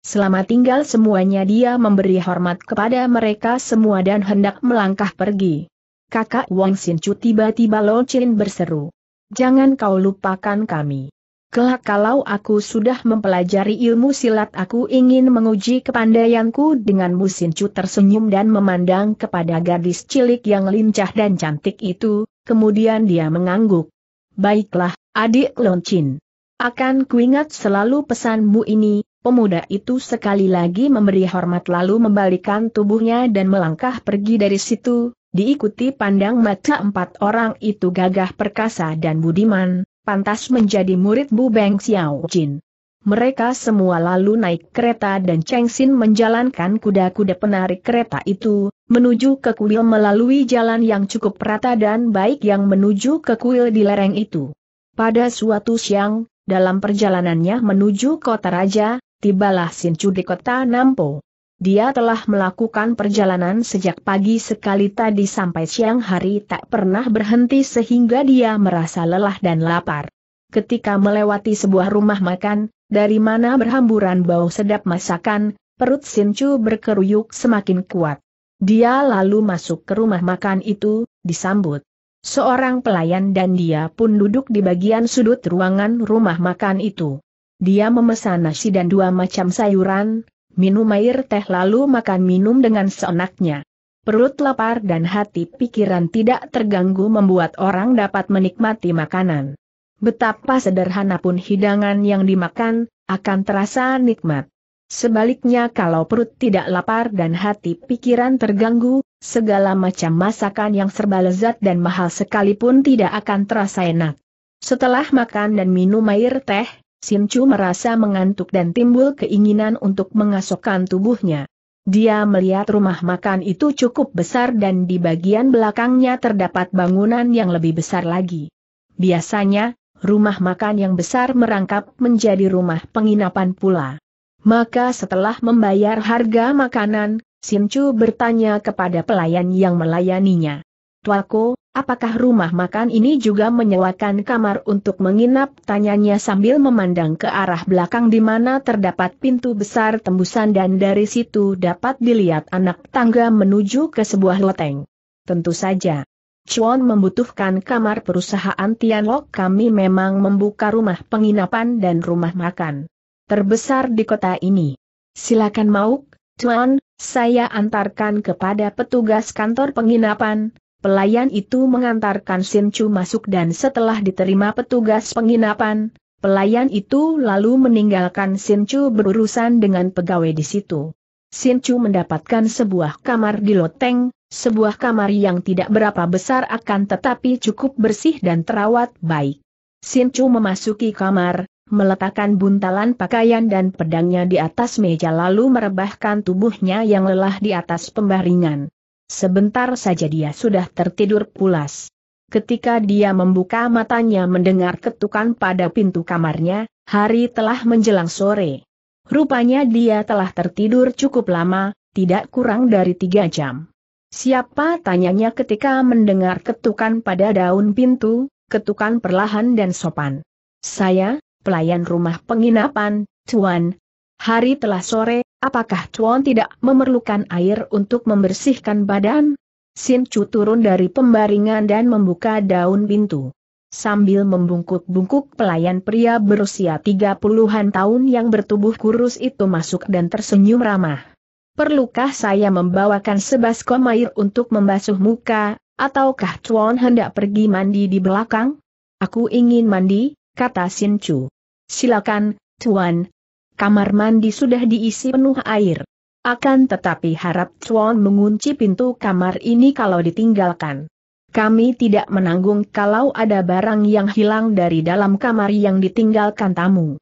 Selama tinggal semuanya dia memberi hormat kepada mereka semua dan hendak melangkah pergi kakak Wang Sinchu tiba-tiba Lo Chin berseru. Jangan kau lupakan kami. Kelak kalau aku sudah mempelajari ilmu silat aku ingin menguji kepandaianku dengan Mu Musincu tersenyum dan memandang kepada gadis cilik yang lincah dan cantik itu, kemudian dia mengangguk. Baiklah, adik Loncin. Akan kuingat selalu pesanmu ini, pemuda itu sekali lagi memberi hormat lalu membalikkan tubuhnya dan melangkah pergi dari situ, Diikuti pandang mata empat orang itu gagah perkasa dan budiman, pantas menjadi murid Bu Beng Xiao Jin. Mereka semua lalu naik kereta dan Cheng Xin menjalankan kuda-kuda penarik kereta itu, menuju ke kuil melalui jalan yang cukup rata dan baik yang menuju ke kuil di lereng itu. Pada suatu siang, dalam perjalanannya menuju kota raja, tibalah Chu di kota Nampo. Dia telah melakukan perjalanan sejak pagi sekali tadi sampai siang hari tak pernah berhenti sehingga dia merasa lelah dan lapar. Ketika melewati sebuah rumah makan, dari mana berhamburan bau sedap masakan, perut Sincu berkeruyuk semakin kuat. Dia lalu masuk ke rumah makan itu, disambut. Seorang pelayan dan dia pun duduk di bagian sudut ruangan rumah makan itu. Dia memesan nasi dan dua macam sayuran, minum air teh lalu makan minum dengan seenaknya. Perut lapar dan hati pikiran tidak terganggu membuat orang dapat menikmati makanan. Betapa sederhana pun hidangan yang dimakan, akan terasa nikmat. Sebaliknya kalau perut tidak lapar dan hati pikiran terganggu, segala macam masakan yang serba lezat dan mahal sekalipun tidak akan terasa enak. Setelah makan dan minum air teh, Chu merasa mengantuk dan timbul keinginan untuk mengasokkan tubuhnya. Dia melihat rumah makan itu cukup besar dan di bagian belakangnya terdapat bangunan yang lebih besar lagi. Biasanya, rumah makan yang besar merangkap menjadi rumah penginapan pula. Maka setelah membayar harga makanan, Chu bertanya kepada pelayan yang melayaninya. Tuaku, Apakah rumah makan ini juga menyewakan kamar untuk menginap? Tanyanya sambil memandang ke arah belakang di mana terdapat pintu besar tembusan dan dari situ dapat dilihat anak tangga menuju ke sebuah loteng. Tentu saja. Chuan membutuhkan kamar perusahaan Tianlok kami memang membuka rumah penginapan dan rumah makan. Terbesar di kota ini. Silakan mau, Chuan, saya antarkan kepada petugas kantor penginapan, Pelayan itu mengantarkan Chu masuk dan setelah diterima petugas penginapan, pelayan itu lalu meninggalkan Chu berurusan dengan pegawai di situ. Chu mendapatkan sebuah kamar di loteng, sebuah kamar yang tidak berapa besar akan tetapi cukup bersih dan terawat baik. Chu memasuki kamar, meletakkan buntalan pakaian dan pedangnya di atas meja lalu merebahkan tubuhnya yang lelah di atas pembaringan. Sebentar saja dia sudah tertidur pulas. Ketika dia membuka matanya mendengar ketukan pada pintu kamarnya, hari telah menjelang sore. Rupanya dia telah tertidur cukup lama, tidak kurang dari tiga jam. Siapa tanyanya ketika mendengar ketukan pada daun pintu, ketukan perlahan dan sopan. Saya, pelayan rumah penginapan, Tuan. Hari telah sore, Apakah Chuan tidak memerlukan air untuk membersihkan badan? Sin Chu turun dari pembaringan dan membuka daun pintu. Sambil membungkuk-bungkuk pelayan pria berusia 30-an tahun yang bertubuh kurus itu masuk dan tersenyum ramah. Perlukah saya membawakan sebaskom air untuk membasuh muka, ataukah Chuan hendak pergi mandi di belakang? Aku ingin mandi, kata Sin Chu. Silakan, Chuan. Kamar mandi sudah diisi penuh air. Akan tetapi harap Chuan mengunci pintu kamar ini kalau ditinggalkan. Kami tidak menanggung kalau ada barang yang hilang dari dalam kamar yang ditinggalkan tamu.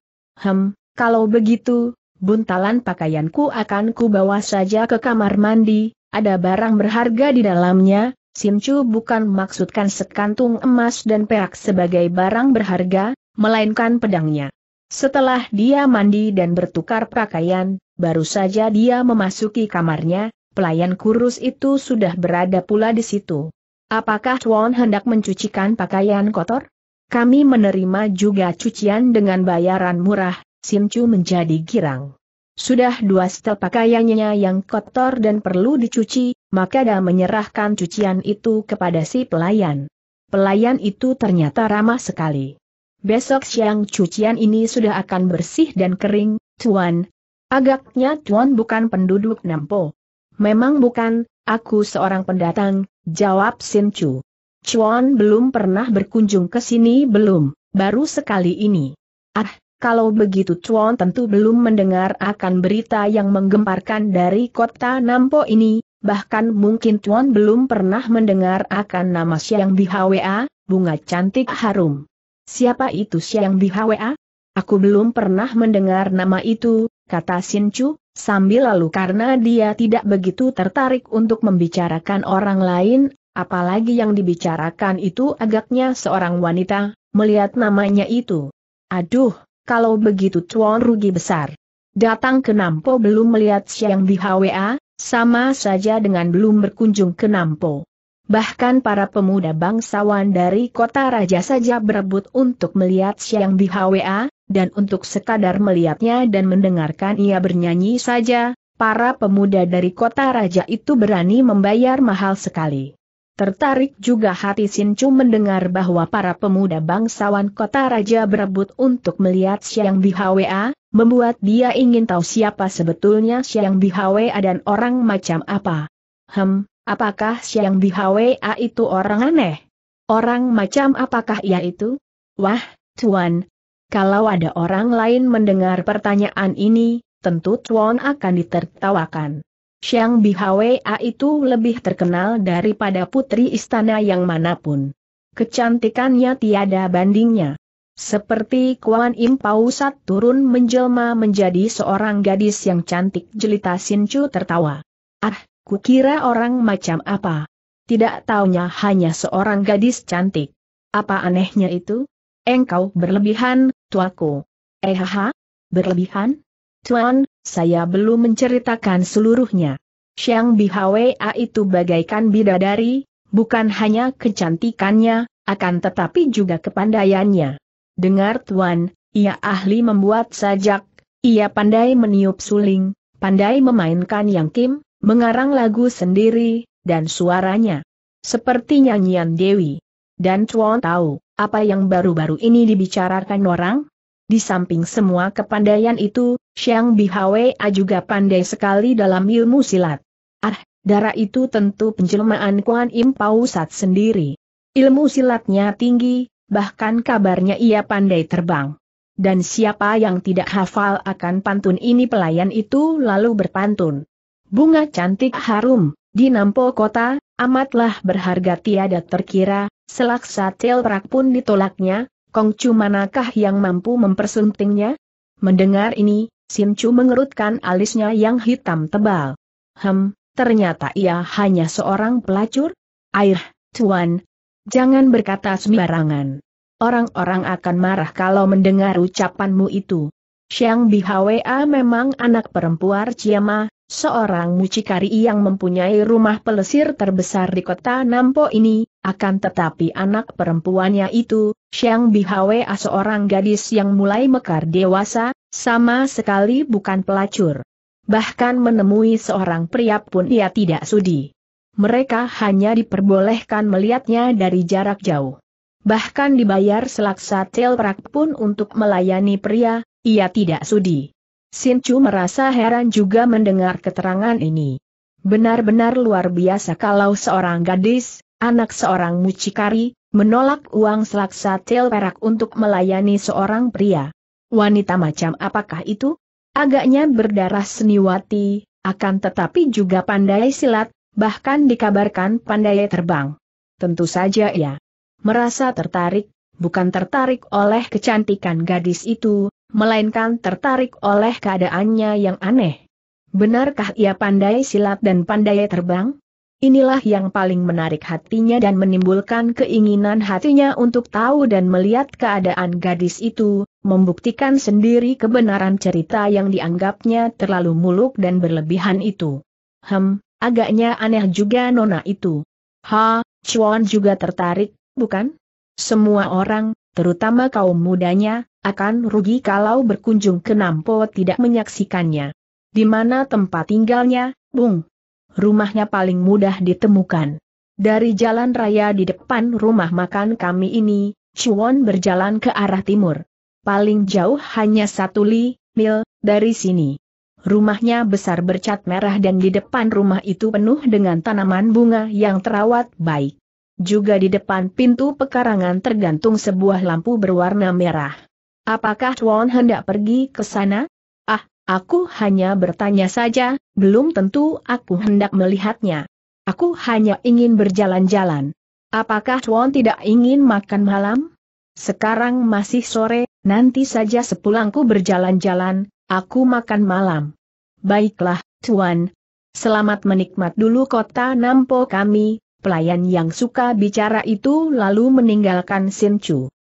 Hem, kalau begitu, buntalan pakaianku akan kubawa saja ke kamar mandi, ada barang berharga di dalamnya, Simcu bukan maksudkan sekantung emas dan perak sebagai barang berharga, melainkan pedangnya. Setelah dia mandi dan bertukar pakaian, baru saja dia memasuki kamarnya, pelayan kurus itu sudah berada pula di situ. Apakah Chuan hendak mencucikan pakaian kotor? Kami menerima juga cucian dengan bayaran murah, Simcu menjadi girang. Sudah dua setel pakaiannya yang kotor dan perlu dicuci, maka dia menyerahkan cucian itu kepada si pelayan. Pelayan itu ternyata ramah sekali. Besok siang cucian ini sudah akan bersih dan kering, Tuan. Agaknya Tuan bukan penduduk Nampo. Memang bukan, aku seorang pendatang, jawab Sin Chu. Chuan belum pernah berkunjung ke sini belum, baru sekali ini. Ah, kalau begitu Tuan tentu belum mendengar akan berita yang menggemparkan dari kota Nampo ini, bahkan mungkin Tuan belum pernah mendengar akan nama siang Bihwa, bunga cantik harum. Siapa itu Siang Bihwa? Aku belum pernah mendengar nama itu, kata Chu, sambil lalu karena dia tidak begitu tertarik untuk membicarakan orang lain, apalagi yang dibicarakan itu agaknya seorang wanita, melihat namanya itu. Aduh, kalau begitu cuan rugi besar. Datang ke Nampo belum melihat Siang Bihwa, sama saja dengan belum berkunjung ke Nampo. Bahkan para pemuda bangsawan dari kota raja saja berebut untuk melihat Siang di Bihwa, dan untuk sekadar melihatnya dan mendengarkan ia bernyanyi saja, para pemuda dari kota raja itu berani membayar mahal sekali. Tertarik juga hati Sincu mendengar bahwa para pemuda bangsawan kota raja berebut untuk melihat Siang di Bihwa, membuat dia ingin tahu siapa sebetulnya Siang di Bihwa dan orang macam apa. Hem, Apakah Siang Xiang A itu orang aneh? Orang macam apakah ia itu? Wah, Tuan, kalau ada orang lain mendengar pertanyaan ini, tentu Tuan akan ditertawakan. Xiang A itu lebih terkenal daripada putri istana yang manapun. Kecantikannya tiada bandingnya. Seperti Kuan Im Pau turun menjelma menjadi seorang gadis yang cantik jelita Sinchu tertawa. Ah, Kukira orang macam apa? Tidak taunya hanya seorang gadis cantik. Apa anehnya itu? Engkau berlebihan, tuaku. eh Ehaha? Berlebihan? Tuan, saya belum menceritakan seluruhnya. Xiang Bihawa itu bagaikan bidadari, bukan hanya kecantikannya, akan tetapi juga kepandaiannya. Dengar Tuan, ia ahli membuat sajak, ia pandai meniup suling, pandai memainkan yang kim, mengarang lagu sendiri, dan suaranya seperti nyanyian Dewi. Dan Chuan tahu apa yang baru-baru ini dibicarakan orang? Di samping semua kepandaian itu, Xiang Bihwe juga pandai sekali dalam ilmu silat. Ah, darah itu tentu penjelmaan Kuan Im Pausat sendiri. Ilmu silatnya tinggi, bahkan kabarnya ia pandai terbang. Dan siapa yang tidak hafal akan pantun ini pelayan itu lalu berpantun. Bunga cantik harum, di Nampo Kota, amatlah berharga tiada terkira, selaksa telrak pun ditolaknya, Kongcu manakah yang mampu mempersuntingnya? Mendengar ini, Sinchu mengerutkan alisnya yang hitam tebal. Hem, ternyata ia hanya seorang pelacur? Air, Tuan. Jangan berkata sembarangan. Orang-orang akan marah kalau mendengar ucapanmu itu. Xiang Bihwa memang anak perempuan Ciama, seorang mucikari yang mempunyai rumah pelesir terbesar di kota Nampo ini, akan tetapi anak perempuannya itu, Xiang Bihwa seorang gadis yang mulai mekar dewasa, sama sekali bukan pelacur. Bahkan menemui seorang pria pun ia tidak sudi. Mereka hanya diperbolehkan melihatnya dari jarak jauh. Bahkan dibayar selaksa telprak pun untuk melayani pria, ia tidak sudi. Sincu merasa heran juga mendengar keterangan ini. Benar-benar luar biasa kalau seorang gadis, anak seorang mucikari, menolak uang selaksa tel perak untuk melayani seorang pria. Wanita macam apakah itu? Agaknya berdarah seniwati, akan tetapi juga pandai silat, bahkan dikabarkan pandai terbang. Tentu saja ya. Merasa tertarik, bukan tertarik oleh kecantikan gadis itu, melainkan tertarik oleh keadaannya yang aneh. Benarkah ia pandai silat dan pandai terbang? Inilah yang paling menarik hatinya dan menimbulkan keinginan hatinya untuk tahu dan melihat keadaan gadis itu, membuktikan sendiri kebenaran cerita yang dianggapnya terlalu muluk dan berlebihan itu. Hem, agaknya aneh juga nona itu. Ha, Chuan juga tertarik, bukan? Semua orang, terutama kaum mudanya, akan rugi kalau berkunjung ke Nampo tidak menyaksikannya. Di mana tempat tinggalnya, Bung? Rumahnya paling mudah ditemukan. Dari jalan raya di depan rumah makan kami ini, Chuan berjalan ke arah timur. Paling jauh hanya satu li, mil, dari sini. Rumahnya besar bercat merah dan di depan rumah itu penuh dengan tanaman bunga yang terawat baik. Juga di depan pintu pekarangan tergantung sebuah lampu berwarna merah. Apakah Tuan hendak pergi ke sana? Ah, aku hanya bertanya saja, belum tentu aku hendak melihatnya. Aku hanya ingin berjalan-jalan. Apakah Tuan tidak ingin makan malam? Sekarang masih sore, nanti saja sepulangku berjalan-jalan, aku makan malam. Baiklah, Tuan. Selamat menikmat dulu kota Nampo kami, pelayan yang suka bicara itu lalu meninggalkan Sinchu.